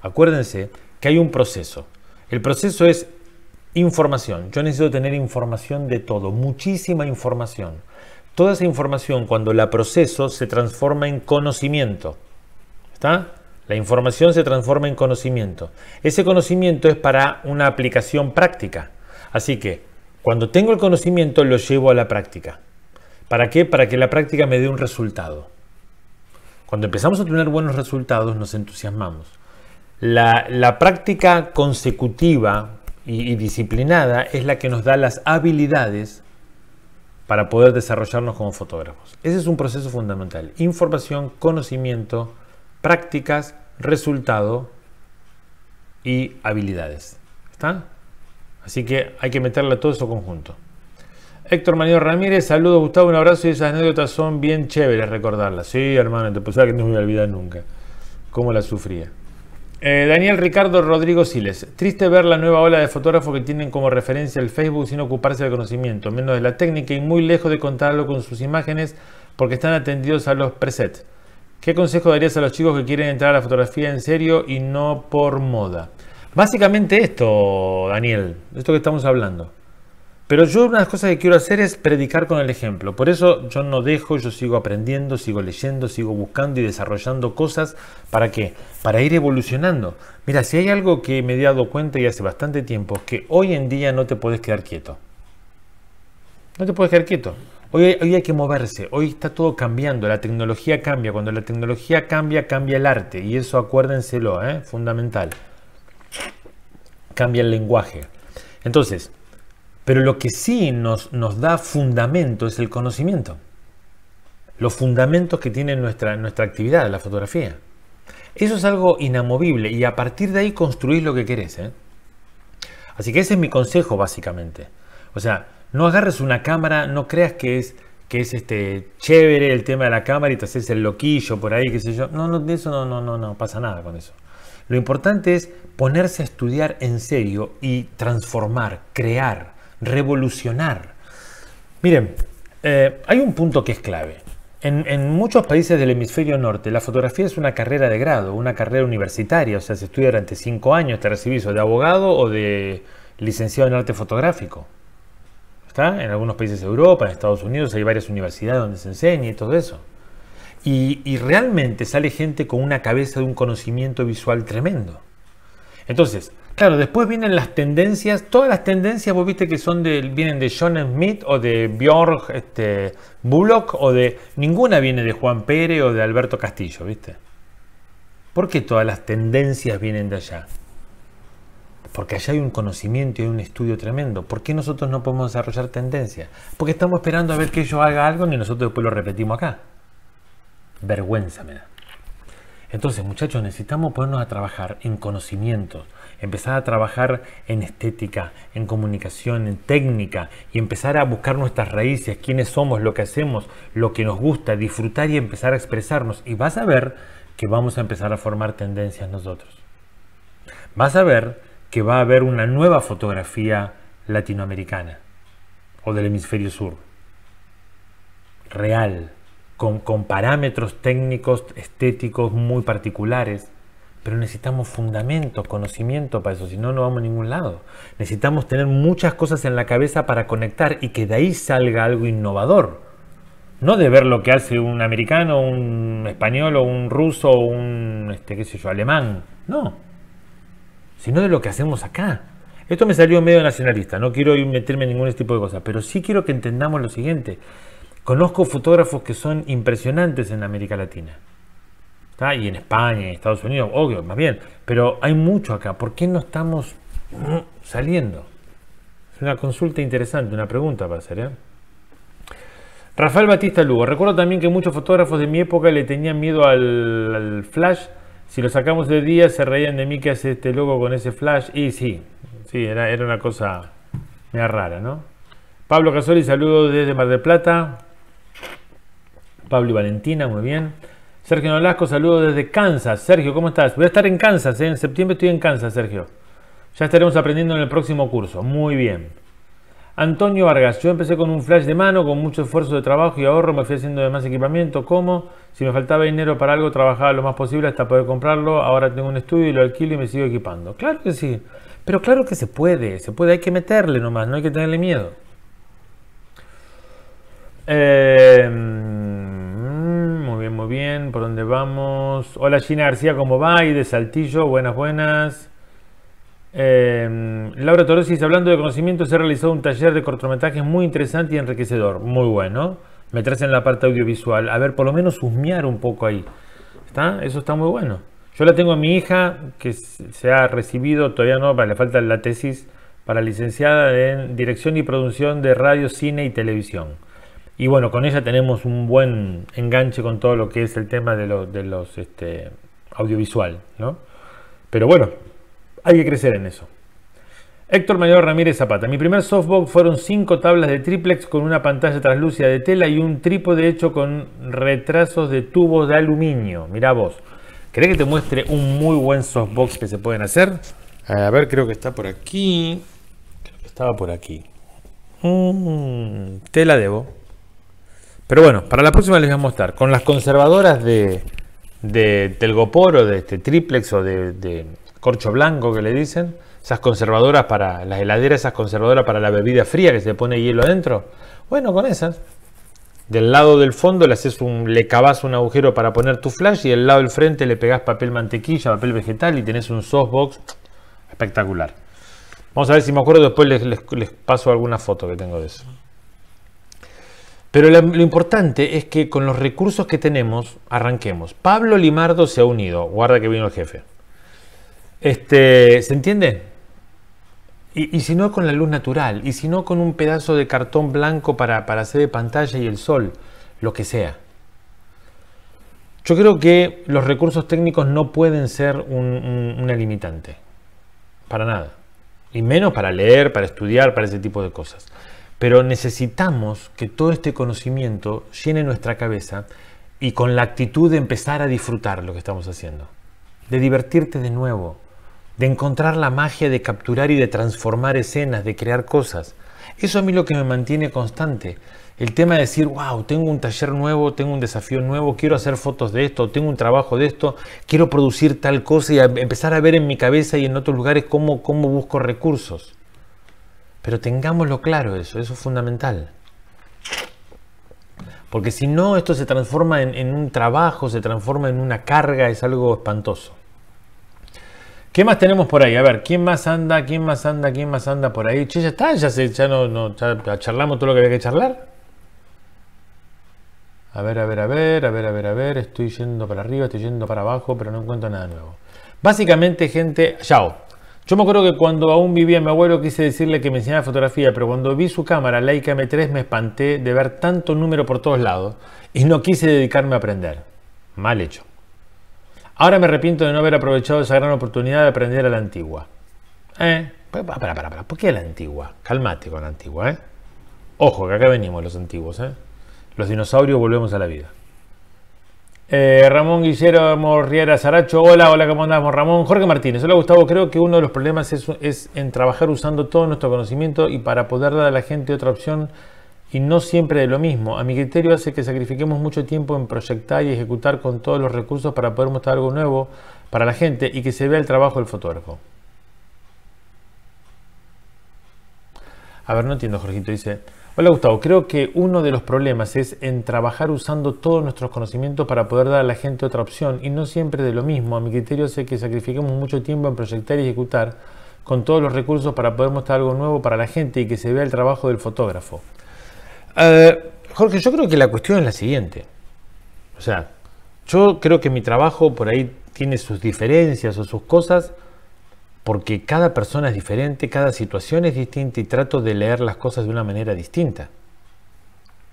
acuérdense que hay un proceso. El proceso es información. Yo necesito tener información de todo, muchísima información. Toda esa información cuando la proceso se transforma en conocimiento. ¿Está? La información se transforma en conocimiento. Ese conocimiento es para una aplicación práctica. Así que cuando tengo el conocimiento lo llevo a la práctica. ¿Para qué? Para que la práctica me dé un resultado. Cuando empezamos a tener buenos resultados nos entusiasmamos. La, práctica consecutiva y, y disciplinada es la que nos da las habilidades para poder desarrollarnos como fotógrafos. Ese es un proceso fundamental. Información, conocimiento, prácticas, resultado y habilidades. ¿está? Así que hay que meterle todo eso conjunto. Héctor Manuel Ramírez, saludos Gustavo, un abrazo y esas anécdotas son bien chéveres recordarlas. Sí, hermano, te pensaba que no me voy a olvidar nunca. Cómo la sufría. Eh, Daniel Ricardo Rodrigo Siles. Triste ver la nueva ola de fotógrafos que tienen como referencia el Facebook sin ocuparse del conocimiento, menos de la técnica y muy lejos de contarlo con sus imágenes porque están atendidos a los presets. ¿Qué consejo darías a los chicos que quieren entrar a la fotografía en serio y no por moda? Básicamente esto, Daniel, esto que estamos hablando. Pero yo una de las cosas que quiero hacer es predicar con el ejemplo. Por eso yo no dejo, yo sigo aprendiendo, sigo leyendo, sigo buscando y desarrollando cosas. ¿Para qué? Para ir evolucionando. Mira, si hay algo que me he dado cuenta y hace bastante tiempo, es que hoy en día no te puedes quedar quieto. No te puedes quedar quieto. Hoy, hay que moverse, hoy está todo cambiando, la tecnología cambia, cuando la tecnología cambia, cambia el arte, y eso acuérdenselo, ¿eh? fundamental. Cambia el lenguaje. Entonces, pero lo que sí nos, nos da fundamento es el conocimiento. Los fundamentos que tiene nuestra, nuestra actividad, la fotografía. Eso es algo inamovible y a partir de ahí construís lo que querés. ¿eh? Así que ese es mi consejo básicamente. O sea, no agarres una cámara, no creas que es que es este chévere el tema de la cámara y te haces el loquillo por ahí, qué sé yo. No, no, de eso no, no, no, no pasa nada con eso. Lo importante es ponerse a estudiar en serio y transformar, crear, revolucionar. Miren, eh, hay un punto que es clave. En, en, muchos países del hemisferio norte, la fotografía es una carrera de grado, una carrera universitaria, o sea, se estudia durante cinco años, te recibís o de abogado o de licenciado en arte fotográfico. En algunos países de Europa, en Estados Unidos, hay varias universidades donde se enseña y todo eso. Y, realmente sale gente con una cabeza de un conocimiento visual tremendo. Entonces, claro, después vienen las tendencias, todas las tendencias vos viste que son de, vienen de John Smith o de Björk este, Bullock o de... Ninguna viene de Juan Pérez o de Alberto Castillo, ¿viste? ¿Por qué todas las tendencias vienen de allá? Porque allá hay un conocimiento y un estudio tremendo. ¿Por qué nosotros no podemos desarrollar tendencias? Porque estamos esperando a ver que ellos hagan algo y nosotros después lo repetimos acá. Vergüenza me da. Entonces, muchachos, necesitamos ponernos a trabajar en conocimientos, empezar a trabajar en estética, en comunicación, en técnica y empezar a buscar nuestras raíces, quiénes somos, lo que hacemos, lo que nos gusta, disfrutar y empezar a expresarnos. Y vas a ver que vamos a empezar a formar tendencias nosotros. Vas a ver que va a haber una nueva fotografía latinoamericana o del hemisferio sur. Real, con, con parámetros técnicos, estéticos muy particulares, pero necesitamos fundamentos, conocimiento para eso, si no, no vamos a ningún lado. Necesitamos tener muchas cosas en la cabeza para conectar y que de ahí salga algo innovador. No de ver lo que hace un americano, un español o un ruso o un, este, qué sé yo, alemán. No sino de lo que hacemos acá. Esto me salió medio nacionalista, no quiero meterme en ningún tipo de cosas, pero sí quiero que entendamos lo siguiente. Conozco fotógrafos que son impresionantes en América Latina. Y en España, en Estados Unidos, obvio, más bien. Pero hay mucho acá. ¿Por qué no estamos mm, saliendo? Es una consulta interesante, una pregunta para hacer. ¿eh? Rafael Batista Lugo. Recuerdo también que muchos fotógrafos de mi época le tenían miedo al flash si lo sacamos de día, se reían de mí que hace este logo con ese flash. Y sí, sí, era, era una cosa rara, ¿no? Pablo Casoli, saludo desde Mar del Plata. Pablo y Valentina, muy bien. Sergio Nolasco, saludo desde Kansas. Sergio, ¿cómo estás? Voy a estar en Kansas, ¿eh? en septiembre estoy en Kansas, Sergio. Ya estaremos aprendiendo en el próximo curso. Muy bien. Antonio Vargas, yo empecé con un flash de mano, con mucho esfuerzo de trabajo y ahorro, me fui haciendo de más equipamiento, ¿Cómo? si me faltaba dinero para algo, trabajaba lo más posible hasta poder comprarlo, ahora tengo un estudio y lo alquilo y me sigo equipando. Claro que sí, pero claro que se puede, se puede, hay que meterle nomás, no hay que tenerle miedo. Eh, mm, muy bien, muy bien, ¿por dónde vamos? Hola Gina García, ¿cómo va? Y de Saltillo, buenas, buenas. Eh, Laura Torosis, hablando de conocimiento, se ha realizado un taller de cortometrajes muy interesante y enriquecedor. Muy bueno. Me en la parte audiovisual. A ver, por lo menos husmear un poco ahí. ¿Está? Eso está muy bueno. Yo la tengo a mi hija, que se ha recibido, todavía no, le falta la tesis para licenciada en Dirección y Producción de Radio, Cine y Televisión. Y bueno, con ella tenemos un buen enganche con todo lo que es el tema de, los este, audiovisual, ¿no? Pero bueno, hay que crecer en eso. Héctor Mayor Ramírez Zapata. Mi primer softbox fueron cinco tablas de triplex con una pantalla translúcida de tela y un trípode hecho con retrasos de tubos de aluminio. Mirá vos. ¿Querés que te muestre un muy buen softbox que se pueden hacer? A ver, creo que está por aquí. estaba por aquí. Mm, tela debo. Pero bueno, para la próxima les voy a mostrar. Con las conservadoras de, de Telgopor o de este triplex o de corcho blanco que le dicen, esas conservadoras para las heladeras, esas conservadoras para la bebida fría que se pone hielo adentro. Bueno, con esas. Del lado del fondo le haces un, le cavas un agujero para poner tu flash y del lado del frente le pegás papel mantequilla, papel vegetal y tenés un softbox espectacular. Vamos a ver si me acuerdo, después les, paso alguna foto que tengo de eso. Pero lo, importante es que con los recursos que tenemos, arranquemos. Pablo Limardo se ha unido. Guarda que vino el jefe. Este, ¿Se entiende? Y, si no con la luz natural, y si no con un pedazo de cartón blanco para, hacer de pantalla y el sol, lo que sea. Yo creo que los recursos técnicos no pueden ser una limitante, para nada. Y menos para leer, para estudiar, para ese tipo de cosas. Pero necesitamos que todo este conocimiento llene nuestra cabeza y con la actitud de empezar a disfrutar lo que estamos haciendo, de divertirte de nuevo, de encontrar la magia, de capturar y de transformar escenas, de crear cosas. Eso a mí lo que me mantiene constante. El tema de decir, wow, tengo un taller nuevo, tengo un desafío nuevo, quiero hacer fotos de esto, tengo un trabajo de esto, quiero producir tal cosa y empezar a ver en mi cabeza y en otros lugares cómo, cómo busco recursos. Pero tengámoslo claro eso, eso es fundamental. Porque si no, esto se transforma en un trabajo, se transforma en una carga, es algo espantoso. ¿Qué más tenemos por ahí? A ver, ¿quién más anda? ¿Quién más anda? ¿Quién más anda por ahí? Che, ya está, ya, se, ya, no, ya charlamos todo lo que había que charlar. A ver, a ver, a ver, a ver, a ver, a ver. Estoy yendo para arriba, estoy yendo para abajo, pero no encuentro nada nuevo. Básicamente, gente, chao. Yo me acuerdo que cuando aún vivía mi abuelo quise decirle que me enseñara fotografía, pero cuando vi su cámara, Leica M3, me espanté de ver tanto número por todos lados y no quise dedicarme a aprender. Mal hecho. Ahora me arrepiento de no haber aprovechado esa gran oportunidad de aprender a la antigua. Eh, ¿por qué la antigua? Calmate con la antigua, ¿eh? Ojo, que acá venimos los antiguos, ¿eh? Los dinosaurios volvemos a la vida. Eh, Ramón Guillermo Morriera Saracho, hola, hola, ¿cómo andamos? Ramón Jorge Martínez, hola Gustavo, creo que uno de los problemas es, es en trabajar usando todo nuestro conocimiento y para poder dar a la gente otra opción y no siempre de lo mismo. A mi criterio hace que sacrifiquemos mucho tiempo en proyectar y ejecutar con todos los recursos para poder mostrar algo nuevo para la gente y que se vea el trabajo del fotógrafo. A ver, no entiendo, Jorgito. Dice, hola Gustavo, creo que uno de los problemas es en trabajar usando todos nuestros conocimientos para poder dar a la gente otra opción y no siempre de lo mismo. A mi criterio hace que sacrifiquemos mucho tiempo en proyectar y ejecutar con todos los recursos para poder mostrar algo nuevo para la gente y que se vea el trabajo del fotógrafo. Eh, Jorge, yo creo que la cuestión es la siguiente. O sea, yo creo que mi trabajo por ahí tiene sus diferencias o sus cosas, porque cada persona es diferente, cada situación es distinta y trato de leer las cosas de una manera distinta.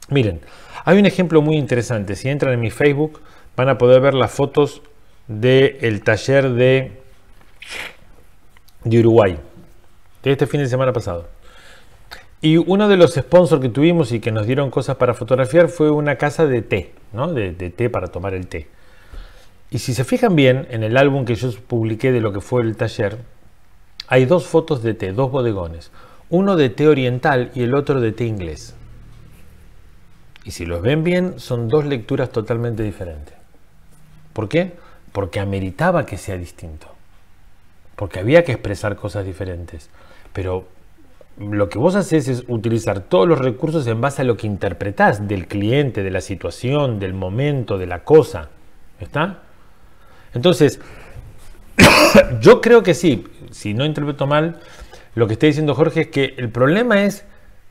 Miren, hay un ejemplo muy interesante. Si entran en mi Facebook van a poder ver las fotos del taller de, de Uruguay, de este fin de semana pasado. Y uno de los sponsors que tuvimos y que nos dieron cosas para fotografiar fue una casa de té, ¿no? De, té para tomar el té. Y si se fijan bien, en el álbum que yo publiqué de lo que fue el taller, hay dos fotos de té, dos bodegones. Uno de té oriental y el otro de té inglés. Y si los ven bien, son dos lecturas totalmente diferentes. ¿Por qué? Porque ameritaba que sea distinto. Porque había que expresar cosas diferentes. Pero lo que vos haces es utilizar todos los recursos en base a lo que interpretás del cliente, de la situación, del momento, de la cosa. ¿Está? Entonces, *coughs* yo creo que sí, si no interpreto mal, lo que está diciendo Jorge es que el problema es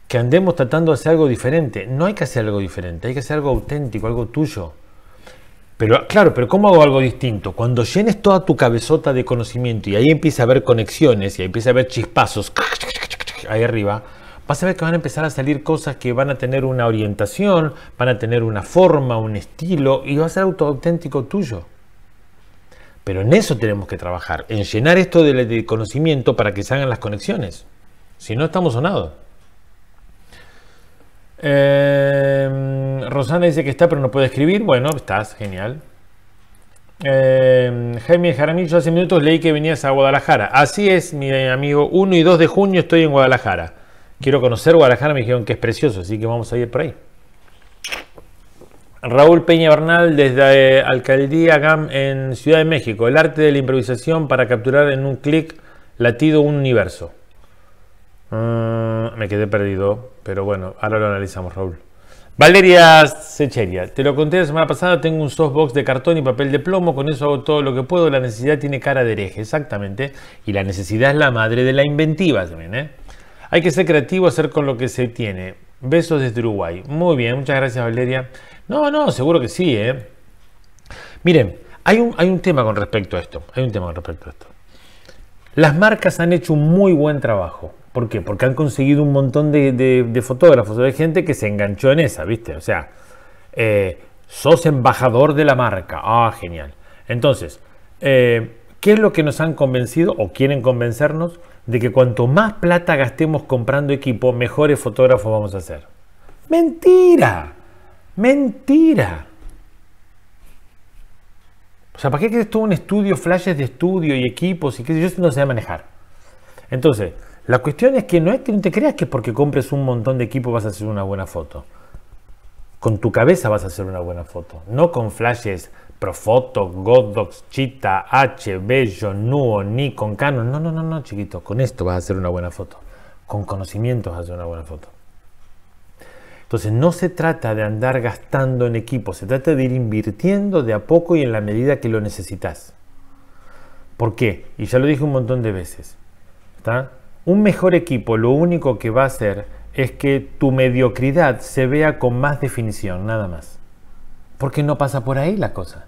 que andemos tratando de hacer algo diferente. No hay que hacer algo diferente, hay que hacer algo auténtico, algo tuyo. Pero claro, pero ¿cómo hago algo distinto? Cuando llenes toda tu cabezota de conocimiento y ahí empieza a haber conexiones y ahí empieza a haber chispazos ahí arriba, vas a ver que van a empezar a salir cosas que van a tener una orientación, van a tener una forma, un estilo y va a ser autoauténtico tuyo. Pero en eso tenemos que trabajar, en llenar esto de, conocimiento para que se hagan las conexiones. Si no, estamos sonados. Em, Rosana dice que está, pero no puede escribir. Bueno, estás, genial. Em, Jaime Jaramillo, hace minutos leí que venías a Guadalajara. Así es, mi amigo. 1 y 2 de junio estoy en Guadalajara. Quiero conocer Guadalajara, me dijeron que es precioso, así que vamos a ir por ahí. Raúl Peña Bernal desde eh, Alcaldía GAM en Ciudad de México. El arte de la improvisación para capturar en un clic latido un universo. Mm, me quedé perdido, pero bueno, ahora lo analizamos, Raúl. Valeria Sechelia, te lo conté la semana pasada, tengo un softbox de cartón y papel de plomo, con eso hago todo lo que puedo, la necesidad tiene cara de hereje, exactamente, y la necesidad es la madre de la inventiva también, ¿eh? Hay que ser creativo, hacer con lo que se tiene. Besos desde Uruguay. Muy bien, muchas gracias Valeria. No, no, seguro que sí, ¿eh? Miren, hay hay un tema con respecto a esto, hay un tema con respecto a esto. Las marcas han hecho un muy buen trabajo. ¿Por qué? Porque han conseguido un montón de, fotógrafos de gente que se enganchó en esa, ¿viste? O sea, eh, sos embajador de la marca. Ah, genial. Entonces, eh, ¿qué es lo que nos han convencido o quieren convencernos de que cuanto más plata gastemos comprando equipo, mejores fotógrafos vamos a hacer Mentira. Mentira. O sea, ¿para qué crees todo un estudio, flashes de estudio y equipos y qué sé yo esto no sé manejar? Entonces, la cuestión es que no es que no te creas que porque compres un montón de equipo vas a hacer una buena foto. Con tu cabeza vas a hacer una buena foto, no con flashes Profoto, Godox, Chita, H, Bello, Nuo, Nikon, Canon. No, no, no, no, chiquito. Con esto vas a hacer una buena foto. Con conocimientos vas a hacer una buena foto. Entonces no se trata de andar gastando en equipo, se trata de ir invirtiendo de a poco y en la medida que lo necesitas. ¿Por qué? Y ya lo dije un montón de veces. ¿Está? Un mejor equipo lo único que va a hacer es que tu mediocridad se vea con más definición, nada más. Porque no pasa por ahí la cosa.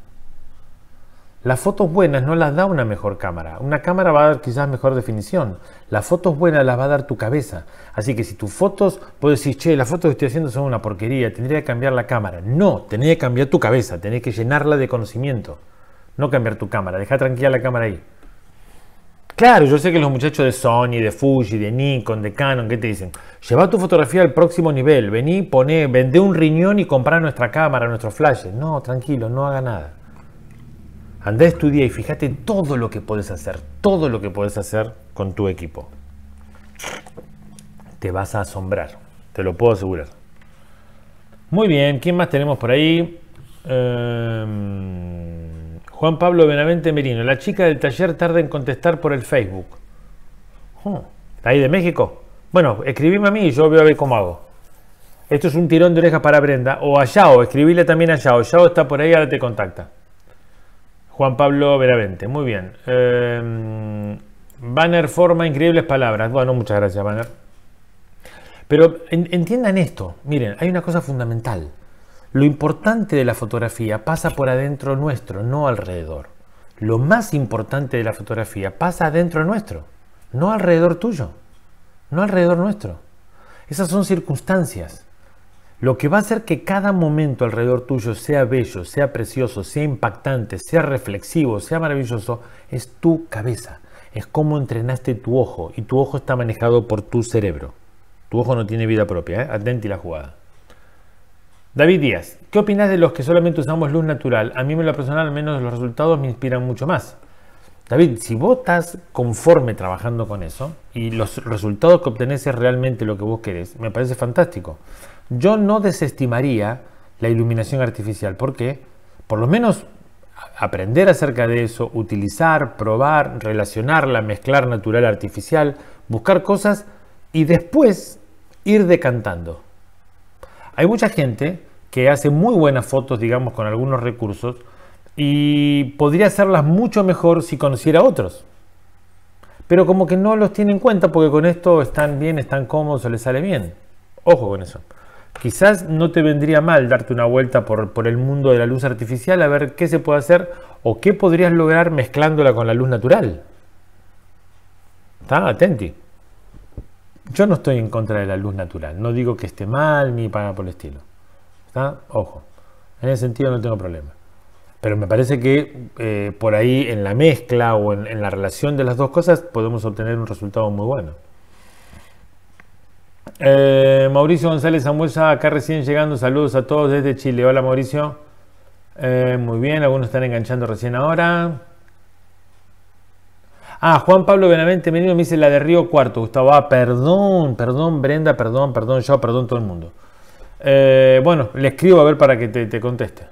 Las fotos buenas no las da una mejor cámara. Una cámara va a dar quizás mejor definición. Las fotos buenas las va a dar tu cabeza. Así que si tus fotos, puedes decir, che, las fotos que estoy haciendo son una porquería, tendría que cambiar la cámara. No, tendría que cambiar tu cabeza, tendría que llenarla de conocimiento. No cambiar tu cámara, deja tranquila la cámara ahí. Claro, yo sé que los muchachos de Sony, de Fuji, de Nikon, de Canon, ¿qué te dicen? Lleva tu fotografía al próximo nivel, vení, poné, vende un riñón y comprá nuestra cámara, nuestro flash. No, tranquilo, no haga nada. Andá, estudia y fíjate todo lo que podés hacer, todo lo que podés hacer con tu equipo. Te vas a asombrar, te lo puedo asegurar. Muy bien, ¿quién más tenemos por ahí? Em, Juan Pablo Benavente Merino, la chica del taller tarda en contestar por el Facebook. Oh, ¿Está ahí de México? Bueno, escribime a mí y yo voy a ver cómo hago. Esto es un tirón de orejas para Brenda. O a Yao, escribile también a Yao. Yao está por ahí, ahora te contacta. Juan Pablo Benavente, muy bien. Em, banner forma increíbles palabras. Bueno, muchas gracias, Banner. Pero entiendan esto, miren, hay una cosa fundamental. Lo importante de la fotografía pasa por adentro nuestro, no alrededor. Lo más importante de la fotografía pasa adentro nuestro, no alrededor tuyo, no alrededor nuestro. Esas son circunstancias. Lo que va a hacer que cada momento alrededor tuyo sea bello, sea precioso, sea impactante, sea reflexivo, sea maravilloso, es tu cabeza. Es cómo entrenaste tu ojo y tu ojo está manejado por tu cerebro. Tu ojo no tiene vida propia, ¿eh? Atenti la jugada. David Díaz, ¿qué opinas de los que solamente usamos luz natural? A mí me lo personal al menos los resultados me inspiran mucho más. David, si vos estás conforme trabajando con eso y los resultados que obtenés es realmente lo que vos querés, me parece fantástico. Yo no desestimaría la iluminación artificial. ¿Por qué? Por lo menos aprender acerca de eso, utilizar, probar, relacionarla, mezclar natural artificial, buscar cosas y después ir decantando. Hay mucha gente que hace muy buenas fotos, digamos, con algunos recursos y podría hacerlas mucho mejor si conociera otros. Pero como que no los tiene en cuenta porque con esto están bien, están cómodos se les sale bien. Ojo con eso. Quizás no te vendría mal darte una vuelta por, por el mundo de la luz artificial a ver qué se puede hacer o qué podrías lograr mezclándola con la luz natural. Está atenti. Yo no estoy en contra de la luz natural, no digo que esté mal ni para por el estilo. ¿Está? Ojo, en ese sentido no tengo problema. Pero me parece que eh, por ahí en la mezcla o en, la relación de las dos cosas podemos obtener un resultado muy bueno. Eh, Mauricio González Zambuesa, acá recién llegando, saludos a todos desde Chile. Hola Mauricio. Eh, muy bien, algunos están enganchando recién ahora. Ah, Juan Pablo Benavente Menino me dice la de Río Cuarto, Gustavo. Ah, perdón, perdón Brenda, perdón, perdón yo, perdón todo el mundo. Eh, bueno, le escribo a ver para que te, conteste.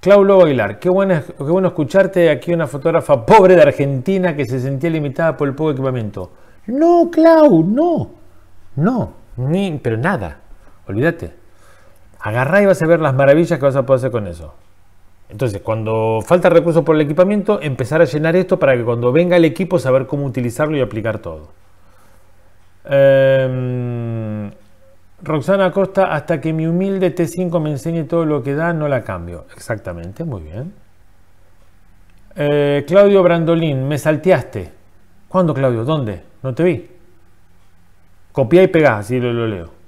Claudio Aguilar, qué bueno, qué bueno escucharte aquí una fotógrafa pobre de Argentina que se sentía limitada por el poco equipamiento. No, Clau, no, no, ni, pero nada, olvídate. Agarrá y vas a ver las maravillas que vas a poder hacer con eso. Entonces, cuando falta recursos por el equipamiento, empezar a llenar esto para que cuando venga el equipo saber cómo utilizarlo y aplicar todo. Em, Roxana Costa, hasta que mi humilde T5 me enseñe todo lo que da, no la cambio. Exactamente, muy bien. Eh, Claudio Brandolín, me salteaste. ¿Cuándo, Claudio? ¿Dónde? No te vi. Copia y pegá, así lo leo.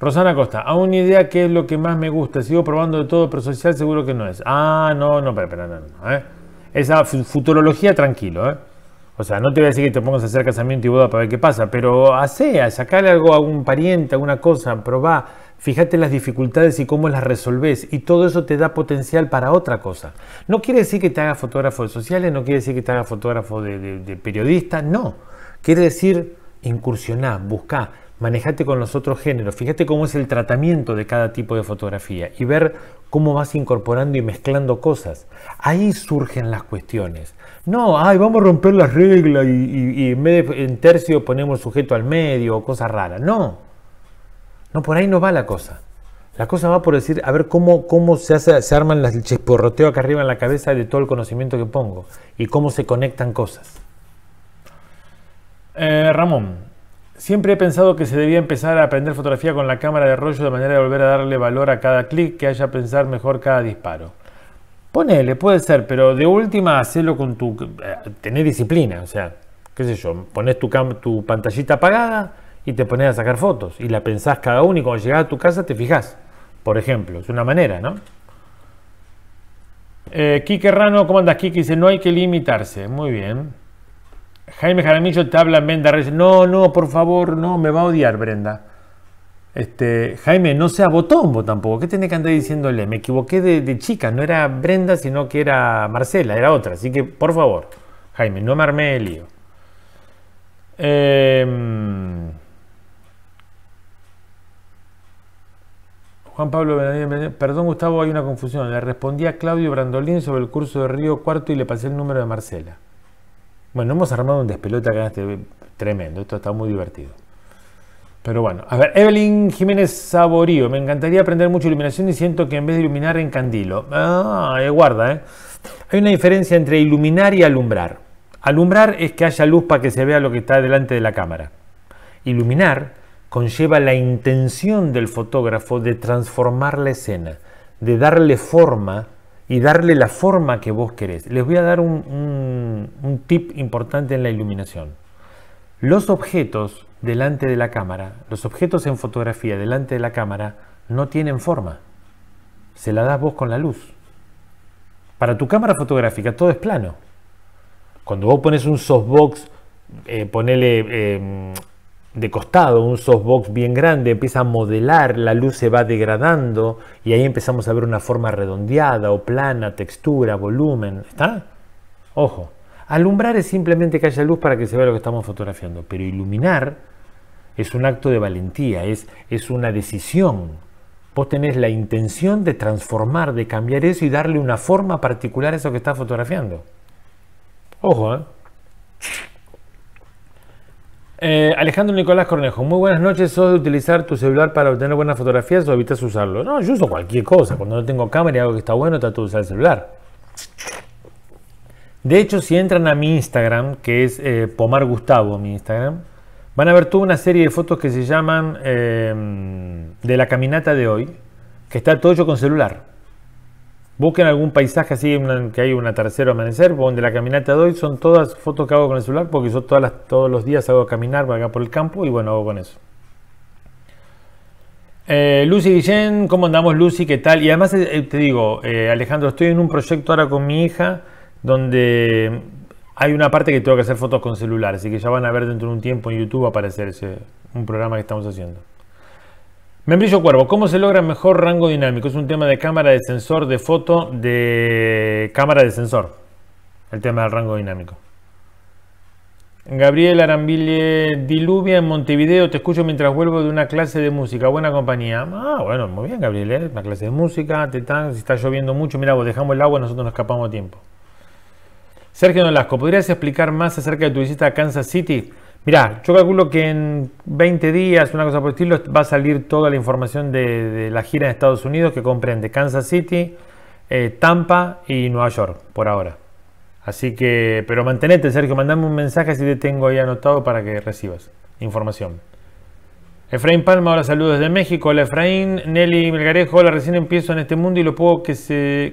Rosana Costa, aún una idea qué es lo que más me gusta. Sigo probando de todo, pero social seguro que no es. Ah, no, no, pero, espera, no, no. ¿eh? Esa futurología, tranquilo. ¿eh? O sea, no te voy a decir que te pongas a hacer casamiento y boda para ver qué pasa, pero hacé, sacale algo a algún pariente, alguna cosa, probá, fíjate las dificultades y cómo las resolvés, y todo eso te da potencial para otra cosa. No quiere decir que te hagas fotógrafo de sociales, no quiere decir que te hagas fotógrafo de, de periodista, no. Quiere decir incursionar, buscar manejate con los otros géneros, fíjate cómo es el tratamiento de cada tipo de fotografía y ver cómo vas incorporando y mezclando cosas. Ahí surgen las cuestiones. No, ay, vamos a romper las reglas y, en, tercio ponemos sujeto al medio o cosas raras. No, no, por ahí no va la cosa. La cosa va por decir, a ver cómo, cómo se, hace, arman las, el chisporroteo acá arriba en la cabeza de todo el conocimiento que pongo y cómo se conectan cosas. Eh, Ramón, Siempre he pensado que se debía empezar a aprender fotografía con la cámara de rollo de manera de volver a darle valor a cada clic, que haya pensar mejor cada disparo. Ponele, puede ser, pero de última hazlo con tu... Eh, tener disciplina, o sea, qué sé yo, pones tu, tu pantallita apagada y te pones a sacar fotos y la pensás cada uno y cuando llegás a tu casa te fijas, por ejemplo, es una manera, ¿no? Eh, Quique Rano, ¿cómo andas, Quique? Dice, no hay que limitarse, muy bien. Jaime Jaramillo te habla Brenda Reyes. No, no, por favor, no, me va a odiar Brenda. Este, Jaime, no sea botombo tampoco. ¿Qué tiene que andar diciéndole? Me equivoqué de, chica. No era Brenda, sino que era Marcela, era otra. Así que, por favor, Jaime, no me armé el lío. Em, Juan Pablo perdón Gustavo, hay una confusión. Le respondí a Claudio Brandolín sobre el curso de Río Cuarto y le pasé el número de Marcela. Bueno, hemos armado un despelote acá, este, tremendo, esto está muy divertido. Pero bueno, a ver, Evelyn Jiménez Saborío, me encantaría aprender mucho iluminación y siento que en vez de iluminar candilo. Ah, guarda, ¿eh? Hay una diferencia entre iluminar y alumbrar. Alumbrar es que haya luz para que se vea lo que está delante de la cámara. Iluminar conlleva la intención del fotógrafo de transformar la escena, de darle forma y darle la forma que vos querés. Les voy a dar un, tip importante en la iluminación. Los objetos delante de la cámara, los objetos en fotografía delante de la cámara, no tienen forma. Se la das vos con la luz. Para tu cámara fotográfica todo es plano. Cuando vos pones un softbox, eh, ponele eh, de costado, un softbox bien grande, empieza a modelar, la luz se va degradando y ahí empezamos a ver una forma redondeada o plana, textura, volumen. ¿Está? Ojo, alumbrar es simplemente que haya luz para que se vea lo que estamos fotografiando, pero iluminar es un acto de valentía, es, es una decisión. Vos tenés la intención de transformar, de cambiar eso y darle una forma particular a eso que estás fotografiando. Ojo, ¿eh? Eh, Alejandro Nicolás Cornejo, muy buenas noches. ¿Sos de utilizar tu celular para obtener buenas fotografías o evitas usarlo? No, yo uso cualquier cosa. Cuando no tengo cámara y algo que está bueno, trato de usar el celular. De hecho, si entran a mi Instagram, que es eh, Pomar Gustavo, mi Instagram, van a ver toda una serie de fotos que se llaman eh, de la caminata de hoy, que está todo hecho con celular. Busquen algún paisaje así que hay un atardecer o amanecer, donde la caminata doy son todas fotos que hago con el celular, porque yo todas todos los días hago caminar acá por el campo y bueno, hago con eso. Eh, Lucy Guillén, ¿cómo andamos Lucy? ¿Qué tal? Y además eh, te digo, eh, Alejandro, estoy en un proyecto ahora con mi hija donde hay una parte que tengo que hacer fotos con celular, así que ya van a ver dentro de un tiempo en YouTube aparecer ese, un programa que estamos haciendo. Membrillo Cuervo, ¿cómo se logra mejor rango dinámico? Es un tema de cámara de sensor de foto de cámara de sensor. El tema del rango dinámico. Gabriel Arambille, Diluvia en Montevideo, te escucho mientras vuelvo de una clase de música, buena compañía. Ah, bueno, muy bien Gabriel, ¿eh? una clase de música, te si está lloviendo mucho, mira, vos dejamos el agua, nosotros nos escapamos a tiempo. Sergio Nolasco, ¿podrías explicar más acerca de tu visita a Kansas City? Mirá, yo calculo que en 20 días, una cosa por el estilo, va a salir toda la información de, la gira en Estados Unidos que comprende Kansas City, eh, Tampa y Nueva York, por ahora. Así que, pero mantenete, Sergio, mandame un mensaje si te tengo ahí anotado para que recibas información. Efraín Palma, ahora saludos desde México. Hola Efraín, Nelly Melgarejo, hola, recién empiezo en este mundo y lo poco que,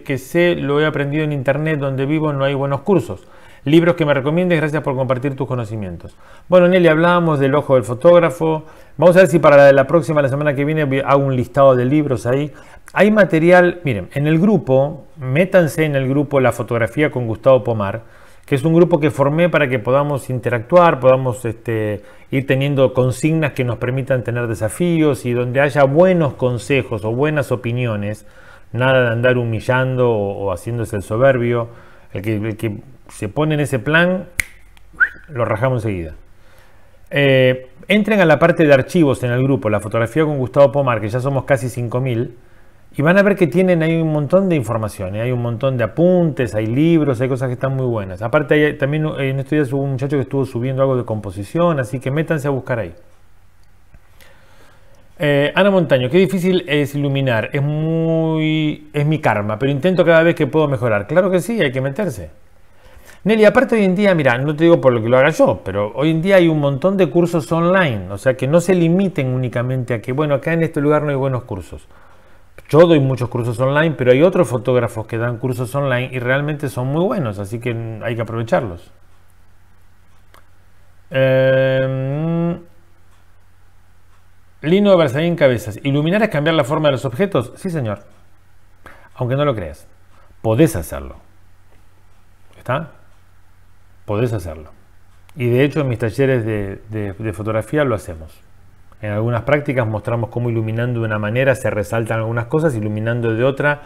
que sé lo he aprendido en internet, donde vivo no hay buenos cursos libros que me recomiendes, gracias por compartir tus conocimientos. Bueno, Nelly, hablábamos del ojo del fotógrafo. Vamos a ver si para la próxima, la semana que viene, hago un listado de libros ahí. Hay material, miren, en el grupo, métanse en el grupo La Fotografía con Gustavo Pomar, que es un grupo que formé para que podamos interactuar, podamos este, ir teniendo consignas que nos permitan tener desafíos y donde haya buenos consejos o buenas opiniones, nada de andar humillando o, haciéndose el soberbio. el que se pone en ese plan, lo rajamos enseguida. Eh, entren a la parte de archivos en el grupo, la fotografía con Gustavo Pomar, que ya somos casi 5000, y van a ver que tienen ahí un montón de información, ¿eh? hay un montón de apuntes, hay libros, hay cosas que están muy buenas. Aparte, también eh, en estos días hubo un muchacho que estuvo subiendo algo de composición, así que métanse a buscar ahí. Ana Montaño, qué difícil es iluminar, es muy. es mi karma, pero intento cada vez que puedo mejorar. Claro que sí, hay que meterse. Nelly, aparte hoy en día, mira, no te digo por lo que lo haga yo, pero hoy en día hay un montón de cursos online, o sea que no se limiten únicamente a que, bueno, acá en este lugar no hay buenos cursos. Yo doy muchos cursos online, pero hay otros fotógrafos que dan cursos online y realmente son muy buenos, así que hay que aprovecharlos. Em, Lino de en Cabezas. ¿Iluminar es cambiar la forma de los objetos? Sí, señor. Aunque no lo creas. Podés hacerlo. ¿Está? podés hacerlo. Y de hecho en mis talleres de, fotografía lo hacemos. En algunas prácticas mostramos cómo iluminando de una manera se resaltan algunas cosas, iluminando de otra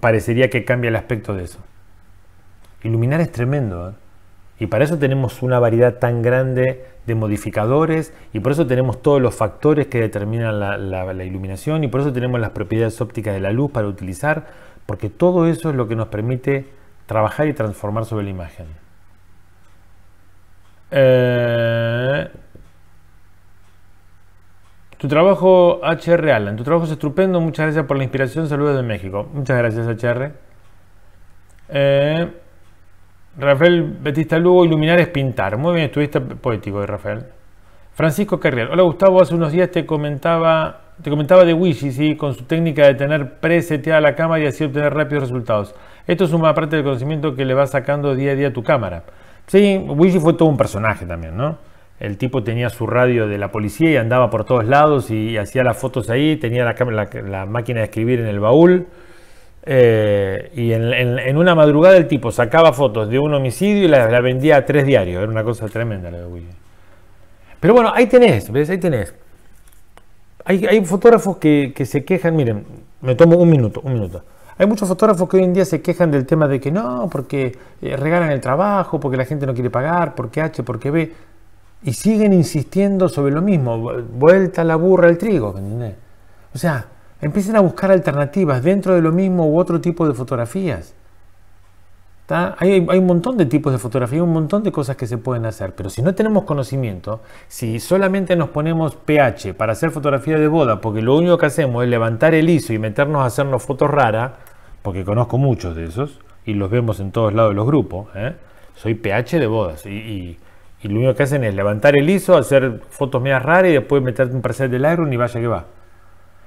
parecería que cambia el aspecto de eso. Iluminar es tremendo. ¿eh? Y para eso tenemos una variedad tan grande de modificadores y por eso tenemos todos los factores que determinan la, iluminación y por eso tenemos las propiedades ópticas de la luz para utilizar, porque todo eso es lo que nos permite trabajar y transformar sobre la imagen. Eh, tu trabajo, HR Alan, tu trabajo es estupendo. Muchas gracias por la inspiración. Saludos de México. Muchas gracias, HR. Eh, Rafael Betista Lugo, iluminar es pintar. Muy bien, estuviste poético Rafael. Francisco Carriel. Hola, Gustavo. Hace unos días te comentaba, te comentaba de Wishy, ¿sí? con su técnica de tener preseteada la cámara y así obtener rápidos resultados. Esto es una parte del conocimiento que le vas sacando día a día a tu cámara. Sí, Willy fue todo un personaje también, ¿no? El tipo tenía su radio de la policía y andaba por todos lados y, hacía las fotos ahí, tenía la, la, la, máquina de escribir en el baúl. Eh, y en, una madrugada el tipo sacaba fotos de un homicidio y las vendía a tres diarios. Era una cosa tremenda la de Willy. Pero bueno, ahí tenés, Ahí tenés. Hay, fotógrafos que se quejan, miren, me tomo un minuto, un minuto. Hay muchos fotógrafos que hoy en día se quejan del tema de que no, porque eh, regalan el trabajo, porque la gente no quiere pagar, porque H, porque B, y siguen insistiendo sobre lo mismo, vuelta la burra al trigo, O sea, empiecen a buscar alternativas dentro de lo mismo u otro tipo de fotografías. Hay, un montón de tipos de fotografía, un montón de cosas que se pueden hacer, pero si no tenemos conocimiento, si solamente nos ponemos pH para hacer fotografía de boda, porque lo único que hacemos es levantar el ISO y meternos a hacernos fotos raras, porque conozco muchos de esos y los vemos en todos lados de los grupos, ¿eh? soy pH de bodas y, lo único que hacen es levantar el ISO, hacer fotos medias raras y después meterte un preset de Lightroom y vaya que va.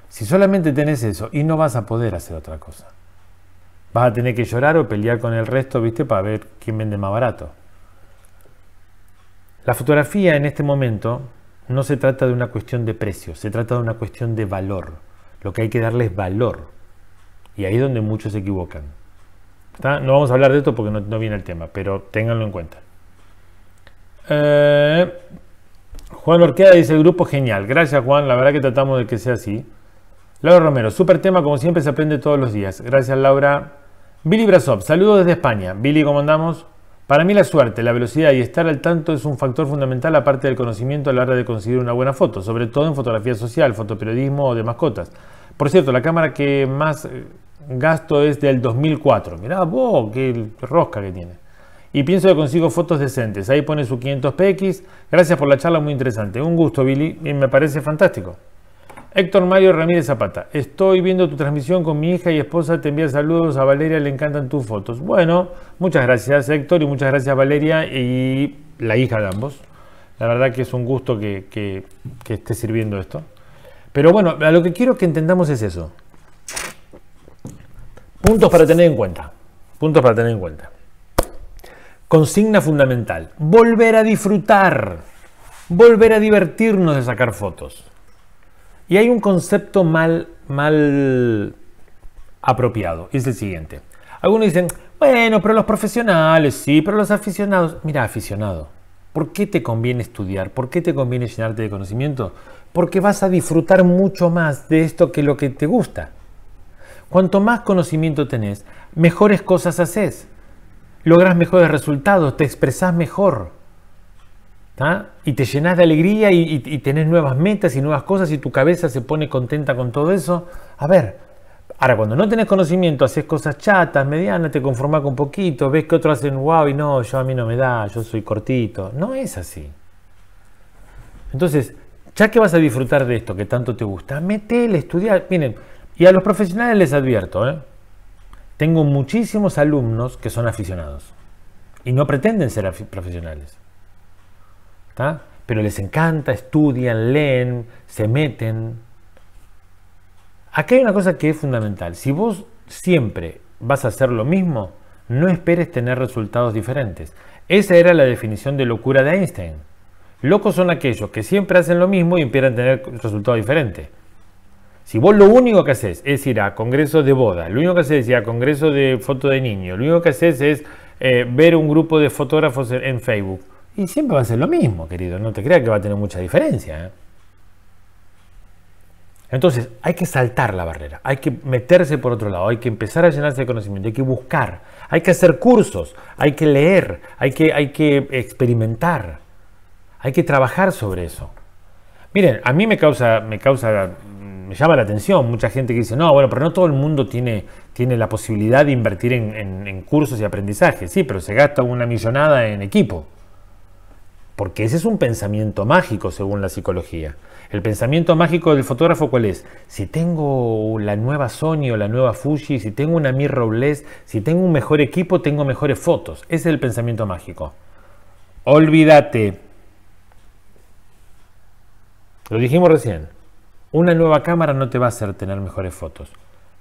Si solamente tenés eso y no vas a poder hacer otra cosa. Vas a tener que llorar o pelear con el resto, ¿viste? Para ver quién vende más barato. La fotografía en este momento no se trata de una cuestión de precio, se trata de una cuestión de valor. Lo que hay que darle es valor. Y ahí es donde muchos se equivocan. No vamos a hablar de esto porque no, viene el tema, pero ténganlo en cuenta. Eh, Juan Orqueda dice, el grupo genial. Gracias Juan, la verdad que tratamos de que sea así. Laura Romero, súper tema, como siempre se aprende todos los días. Gracias Laura. Billy Brasov, saludos desde España. Billy, ¿cómo andamos? Para mí la suerte, la velocidad y estar al tanto es un factor fundamental aparte del conocimiento a la hora de conseguir una buena foto, sobre todo en fotografía social, fotoperiodismo o de mascotas. Por cierto, la cámara que más eh, gasto es del 2004. Mirá vos, qué rosca que tiene. Y pienso que consigo fotos decentes. Ahí pone su 500px. Gracias por la charla, muy interesante. Un gusto, Billy, me parece fantástico. Héctor Mario Ramírez Zapata, estoy viendo tu transmisión con mi hija y esposa, te envía saludos a Valeria, le encantan tus fotos. Bueno, muchas gracias Héctor y muchas gracias Valeria y la hija de ambos. La verdad que es un gusto que, que esté sirviendo esto. Pero bueno, a lo que quiero que entendamos es eso. Puntos para tener en cuenta. Puntos para tener en cuenta. Consigna fundamental. Volver a disfrutar. Volver a divertirnos de sacar fotos. Y hay un concepto mal, mal apropiado, es el siguiente. Algunos dicen, bueno, pero los profesionales, sí, pero los aficionados. Mira, aficionado, ¿por qué te conviene estudiar? ¿Por qué te conviene llenarte de conocimiento? Porque vas a disfrutar mucho más de esto que lo que te gusta. Cuanto más conocimiento tenés, mejores cosas haces, logras mejores resultados, te expresás mejor. Y te llenas de alegría y, tenés nuevas metas y nuevas cosas y tu cabeza se pone contenta con todo eso. A ver, ahora cuando no tenés conocimiento, haces cosas chatas, medianas, te conformás con poquito, ves que otros hacen wow y no, yo a mí no me da, yo soy cortito. No es así. Entonces, ya que vas a disfrutar de esto que tanto te gusta, metele, estudiar. Miren, y a los profesionales les advierto, ¿eh? tengo muchísimos alumnos que son aficionados y no pretenden ser profesionales pero les encanta, estudian, leen, se meten. Aquí hay una cosa que es fundamental. Si vos siempre vas a hacer lo mismo, no esperes tener resultados diferentes. Esa era la definición de locura de Einstein. Locos son aquellos que siempre hacen lo mismo y a tener resultados diferentes. Si vos lo único que haces es ir a congresos de boda, lo único que haces es ir a congresos de foto de niño, lo único que haces es eh, ver un grupo de fotógrafos en Facebook, y siempre va a ser lo mismo, querido. No te creas que va a tener mucha diferencia. ¿eh? Entonces, hay que saltar la barrera, hay que meterse por otro lado, hay que empezar a llenarse de conocimiento, hay que buscar, hay que hacer cursos, hay que leer, hay que, hay que experimentar, hay que trabajar sobre eso. Miren, a mí me causa, me causa, me llama la atención mucha gente que dice, no, bueno, pero no todo el mundo tiene, tiene la posibilidad de invertir en, en cursos y aprendizaje. Sí, pero se gasta una millonada en equipo. Porque ese es un pensamiento mágico según la psicología. El pensamiento mágico del fotógrafo, ¿cuál es? Si tengo la nueva Sony o la nueva Fuji, si tengo una Mi Robles, si tengo un mejor equipo, tengo mejores fotos. Ese es el pensamiento mágico. Olvídate. Lo dijimos recién. Una nueva cámara no te va a hacer tener mejores fotos.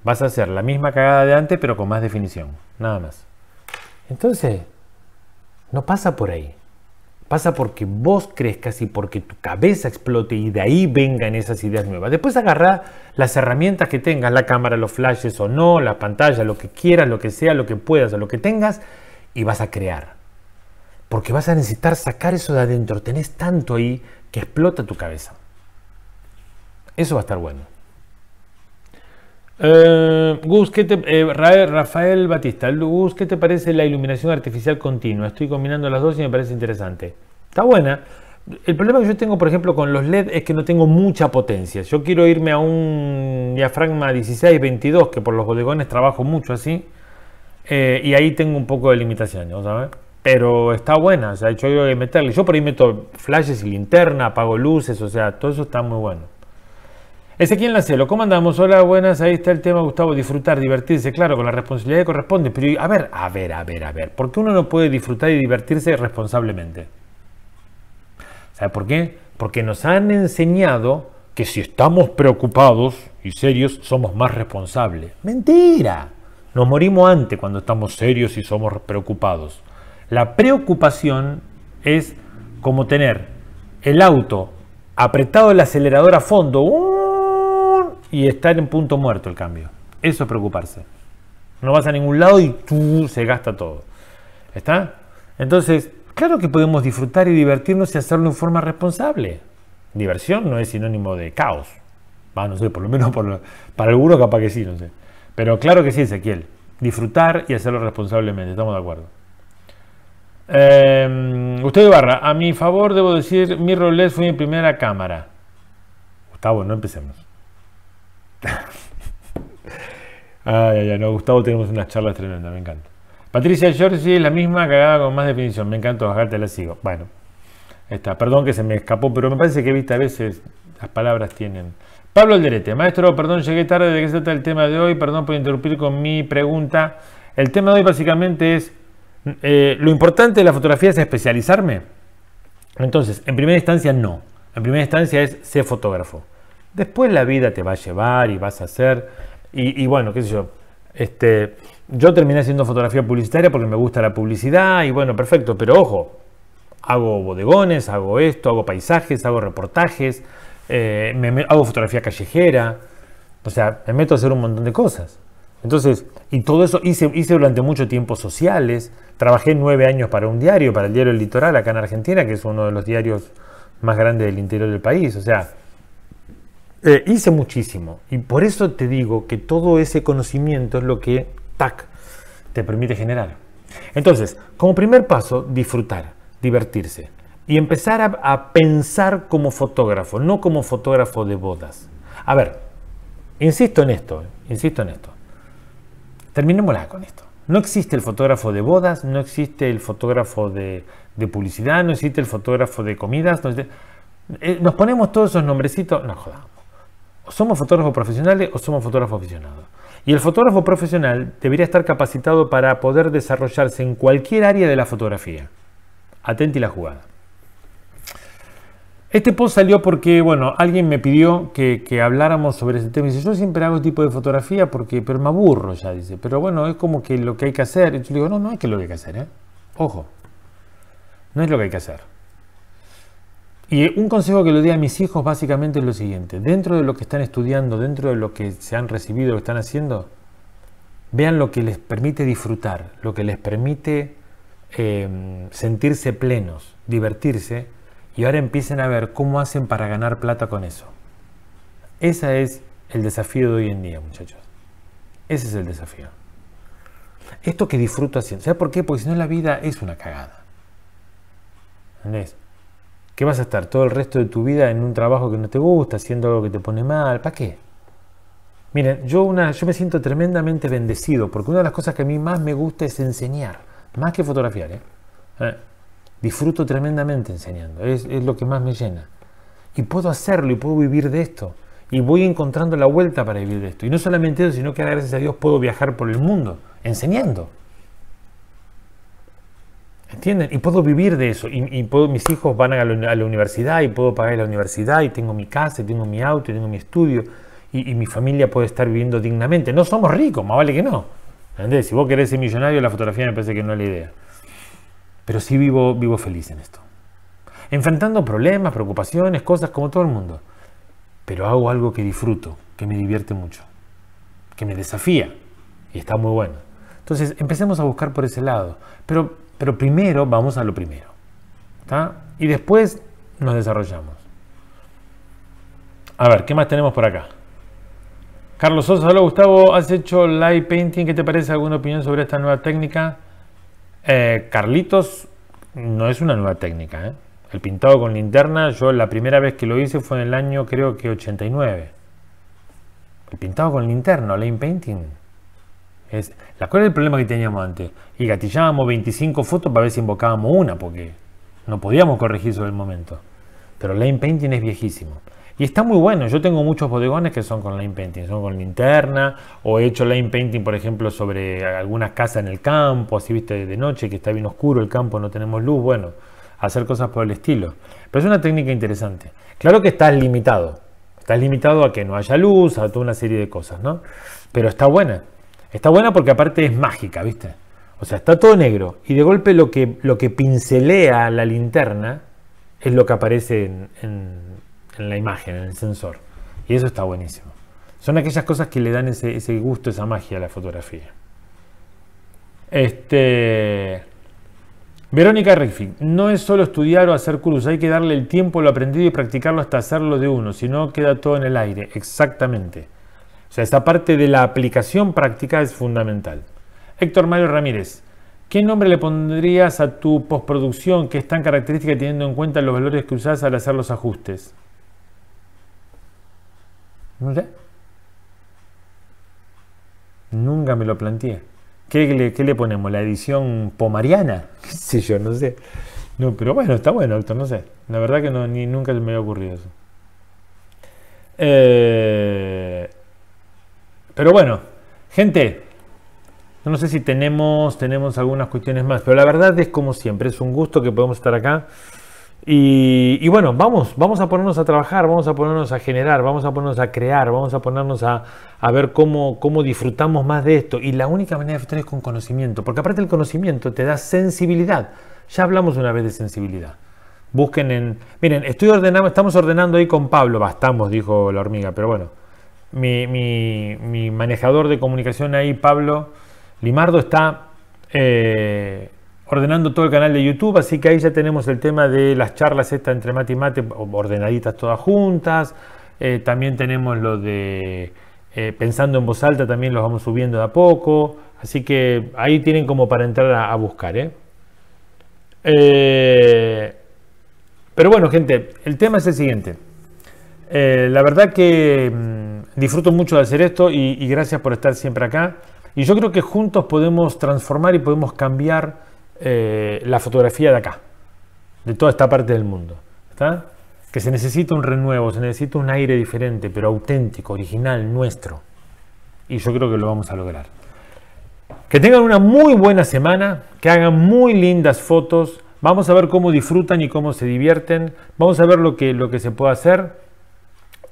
Vas a hacer la misma cagada de antes, pero con más definición. Nada más. Entonces, no pasa por ahí. Pasa porque vos crezcas y porque tu cabeza explote y de ahí vengan esas ideas nuevas. Después agarrá las herramientas que tengas, la cámara, los flashes o no, la pantalla, lo que quieras, lo que sea, lo que puedas o lo que tengas y vas a crear. Porque vas a necesitar sacar eso de adentro. Tenés tanto ahí que explota tu cabeza. Eso va a estar bueno. Eh, eh, Rafael Batista, Gus, ¿qué te parece la iluminación artificial continua? Estoy combinando las dos y me parece interesante. Está buena. El problema que yo tengo, por ejemplo, con los LED es que no tengo mucha potencia. Yo quiero irme a un diafragma 16-22, que por los bodegones trabajo mucho así, eh, y ahí tengo un poco de limitación, Pero está buena, o sea, yo quiero meterle. Yo por ahí meto flashes y linterna, apago luces, o sea, todo eso está muy bueno la celo. ¿cómo andamos? Hola, buenas, ahí está el tema, Gustavo, disfrutar, divertirse, claro, con la responsabilidad que corresponde, pero a ver, a ver, a ver, a ver, ¿por qué uno no puede disfrutar y divertirse responsablemente? ¿Sabes por qué? Porque nos han enseñado que si estamos preocupados y serios, somos más responsables. Mentira, nos morimos antes cuando estamos serios y somos preocupados. La preocupación es como tener el auto apretado el acelerador a fondo, y estar en punto muerto el cambio. Eso es preocuparse. No vas a ningún lado y tú se gasta todo. ¿Está? Entonces, claro que podemos disfrutar y divertirnos y hacerlo en forma responsable. Diversión no es sinónimo de caos. Va, no sé, por lo menos para algunos capaz que sí, no sé. Pero claro que sí, Ezequiel. Disfrutar y hacerlo responsablemente, estamos de acuerdo. Eh, em, usted Barra, a mi favor debo decir, mi Rolles fue mi primera cámara. Gustavo, no empecemos. *laughs* ay, ay, ay, no, Gustavo, tenemos unas charlas tremendas, me encanta. Patricia Giorgi es la misma, cagada con más definición. Me encanta, bajarte te la sigo. Bueno, está. Perdón que se me escapó, pero me parece que viste a veces las palabras tienen. Pablo Alderete, maestro, perdón, llegué tarde. ¿De qué se trata el tema de hoy? Perdón por interrumpir con mi pregunta. El tema de hoy básicamente es: eh, ¿lo importante de la fotografía es especializarme? Entonces, en primera instancia, no. En primera instancia es ser fotógrafo. Después la vida te va a llevar y vas a hacer. Y, bueno, qué sé yo. Este, yo terminé haciendo fotografía publicitaria porque me gusta la publicidad y bueno, perfecto, pero ojo, hago bodegones, hago esto, hago paisajes, hago reportajes, eh, hago fotografía callejera, o sea, me meto a hacer un montón de cosas. Entonces, y todo eso hice, hice durante mucho tiempo sociales, trabajé nueve años para un diario, para el diario El Litoral acá en Argentina, que es uno de los diarios más grandes del interior del país, o sea, eh, hice muchísimo. Y por eso te digo que todo ese conocimiento es lo que, tac, te permite generar. Entonces, como primer paso, disfrutar, divertirse y empezar a, pensar como fotógrafo, no como fotógrafo de bodas. A ver, insisto en esto, insisto en esto. Terminémosla con esto. No existe el fotógrafo de bodas, no existe el fotógrafo de, de publicidad, no existe el fotógrafo de comidas. Eh, nos ponemos todos esos nombrecitos, no jodamos somos fotógrafos profesionales o somos fotógrafos aficionados. Y el fotógrafo profesional debería estar capacitado para poder desarrollarse en cualquier área de la fotografía. y la jugada. Este post salió porque, bueno, alguien me pidió que, habláramos sobre ese tema. Y dice, yo siempre hago este tipo de fotografía porque, pero me aburro ya, dice. Pero bueno, es como que lo que hay que hacer. Y yo digo, no, no es que lo que hay que hacer, ¿eh? Ojo, no es lo que hay que hacer. Y un consejo que le doy a mis hijos básicamente es lo siguiente, dentro de lo que están estudiando, dentro de lo que se han recibido, lo que están haciendo, vean lo que les permite disfrutar, lo que les permite em, sentirse plenos, divertirse, y ahora empiecen a ver cómo hacen para ganar plata con eso. Ese es el desafío de hoy en día, muchachos. Ese es el desafío. Esto que disfruto haciendo. ¿Sabes por qué? Porque si no la vida es una cagada. ¿Entendés? ¿Qué vas a estar todo el resto de tu vida en un trabajo que no te gusta, haciendo algo que te pone mal? ¿Para qué? Miren, yo, una, yo me siento tremendamente bendecido porque una de las cosas que a mí más me gusta es enseñar, más que fotografiar. ¿eh? disfruto tremendamente enseñando, es, lo que más me llena. Y puedo hacerlo y puedo vivir de esto. Y voy encontrando la vuelta para vivir de esto. Y no solamente eso, sino que gracias a Dios puedo viajar por el mundo enseñando. ¿Entienden? Y puedo vivir de eso. Y, puedo, mis hijos van a la, universidad y puedo pagar la universidad y tengo mi casa y tengo mi auto y tengo mi estudio. Y, mi familia puede estar viviendo dignamente. No somos ricos, más vale que no. Si vos querés ser millonario, la fotografía me parece que no es la idea. Pero sí vivo, vivo feliz en esto. Enfrentando problemas, preocupaciones, cosas como todo el mundo. Pero hago algo que disfruto, que me divierte mucho, que me desafía. Y está muy bueno. Entonces empecemos a buscar por ese lado. Pero pero primero vamos a lo primero. Y después nos desarrollamos. A ver, ¿qué más tenemos por acá? Carlos Sosa, hola Gustavo, ¿has hecho light painting? ¿Qué te parece? ¿Alguna opinión sobre esta nueva técnica? Eh, Carlitos, no es una nueva técnica. ¿eh? El pintado con linterna, yo la primera vez que lo hice fue en el año creo que 89. El pintado con linterna, light painting. Es, ¿Cuál era el problema que teníamos antes? Y gatillábamos 25 fotos para ver si invocábamos una, porque no podíamos corregir sobre el momento. Pero Line Painting es viejísimo. Y está muy bueno. Yo tengo muchos bodegones que son con Line Painting. Son con linterna. O he hecho Line Painting, por ejemplo, sobre algunas casas en el campo. Así viste de noche, que está bien oscuro el campo, no tenemos luz. Bueno, hacer cosas por el estilo. Pero es una técnica interesante. Claro que está limitado. Está limitado a que no haya luz, a toda una serie de cosas, ¿no? Pero está buena. Está buena porque aparte es mágica, ¿viste? O sea, está todo negro y de golpe lo que, lo que pincelea la linterna es lo que aparece en, la imagen, en el sensor. Y eso está buenísimo. Son aquellas cosas que le dan ese, gusto, esa magia a la fotografía. Este... Verónica Riffin. no es solo estudiar o hacer cursos, hay que darle el tiempo a lo aprendido y practicarlo hasta hacerlo de uno, si no queda todo en el aire. Exactamente. O sea, esta parte de la aplicación práctica es fundamental. Héctor Mario Ramírez, ¿qué nombre le pondrías a tu postproducción que es tan característica teniendo en cuenta los valores que usas al hacer los ajustes? No sé. Nunca me lo planteé. ¿Qué le, le, ponemos? ¿La edición pomariana? *laughs* ¿Qué yo? No sé. No, pero bueno, está bueno, Héctor, no sé. La verdad que no, ni, nunca me había ocurrido eso. Eh, pero bueno, gente, no sé si tenemos, tenemos algunas cuestiones más, pero la verdad es como siempre, es un gusto que podemos estar acá. Y, bueno, vamos, vamos a ponernos a trabajar, vamos a ponernos a generar, vamos a ponernos a crear, vamos a ponernos a, ver cómo, cómo disfrutamos más de esto. Y la única manera de disfrutar es con conocimiento, porque aparte el conocimiento te da sensibilidad. Ya hablamos una vez de sensibilidad. Busquen en... Miren, estoy ordenando, estamos ordenando ahí con Pablo, bastamos, dijo la hormiga, pero bueno mi, manejador de comunicación ahí, Pablo Limardo, está eh, ordenando todo el canal de YouTube, así que ahí ya tenemos el tema de las charlas estas entre mate y mate, ordenaditas todas juntas. Eh, también tenemos lo de eh, pensando en voz alta, también los vamos subiendo de a poco. Así que ahí tienen como para entrar a, buscar. pero bueno, gente, el tema es el siguiente. la verdad que mm, Disfruto mucho de hacer esto y, gracias por estar siempre acá. Y yo creo que juntos podemos transformar y podemos cambiar eh, la fotografía de acá, de toda esta parte del mundo. ¿Está? Que se necesita un renuevo, se necesita un aire diferente, pero auténtico, original, nuestro. Y yo creo que lo vamos a lograr. Que tengan una muy buena semana, que hagan muy lindas fotos. Vamos a ver cómo disfrutan y cómo se divierten. Vamos a ver lo que, lo que se puede hacer.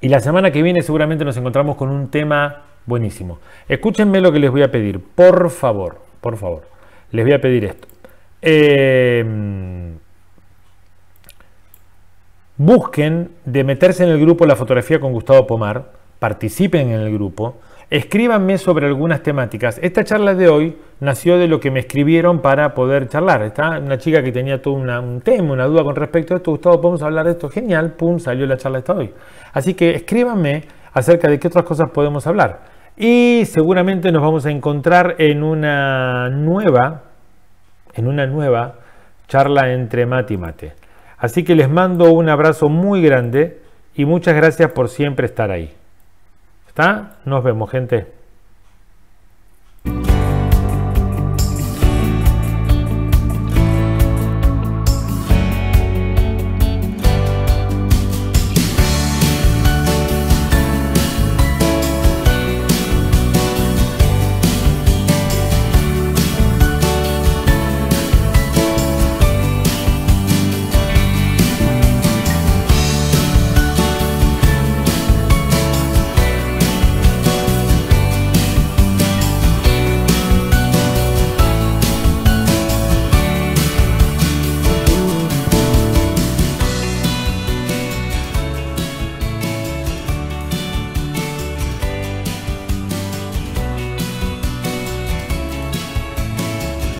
Y la semana que viene seguramente nos encontramos con un tema buenísimo. Escúchenme lo que les voy a pedir, por favor, por favor. Les voy a pedir esto. Em, busquen de meterse en el grupo La Fotografía con Gustavo Pomar, participen en el grupo. Escríbanme sobre algunas temáticas. Esta charla de hoy nació de lo que me escribieron para poder charlar. Está una chica que tenía todo un tema, una duda con respecto a esto. Gustavo, ¿podemos hablar de esto? Genial, pum, salió la charla esta hoy. Así que escríbanme acerca de qué otras cosas podemos hablar. Y seguramente nos vamos a encontrar en una nueva, en una nueva charla entre mate y mate. Así que les mando un abrazo muy grande y muchas gracias por siempre estar ahí. Nos vemos, gente.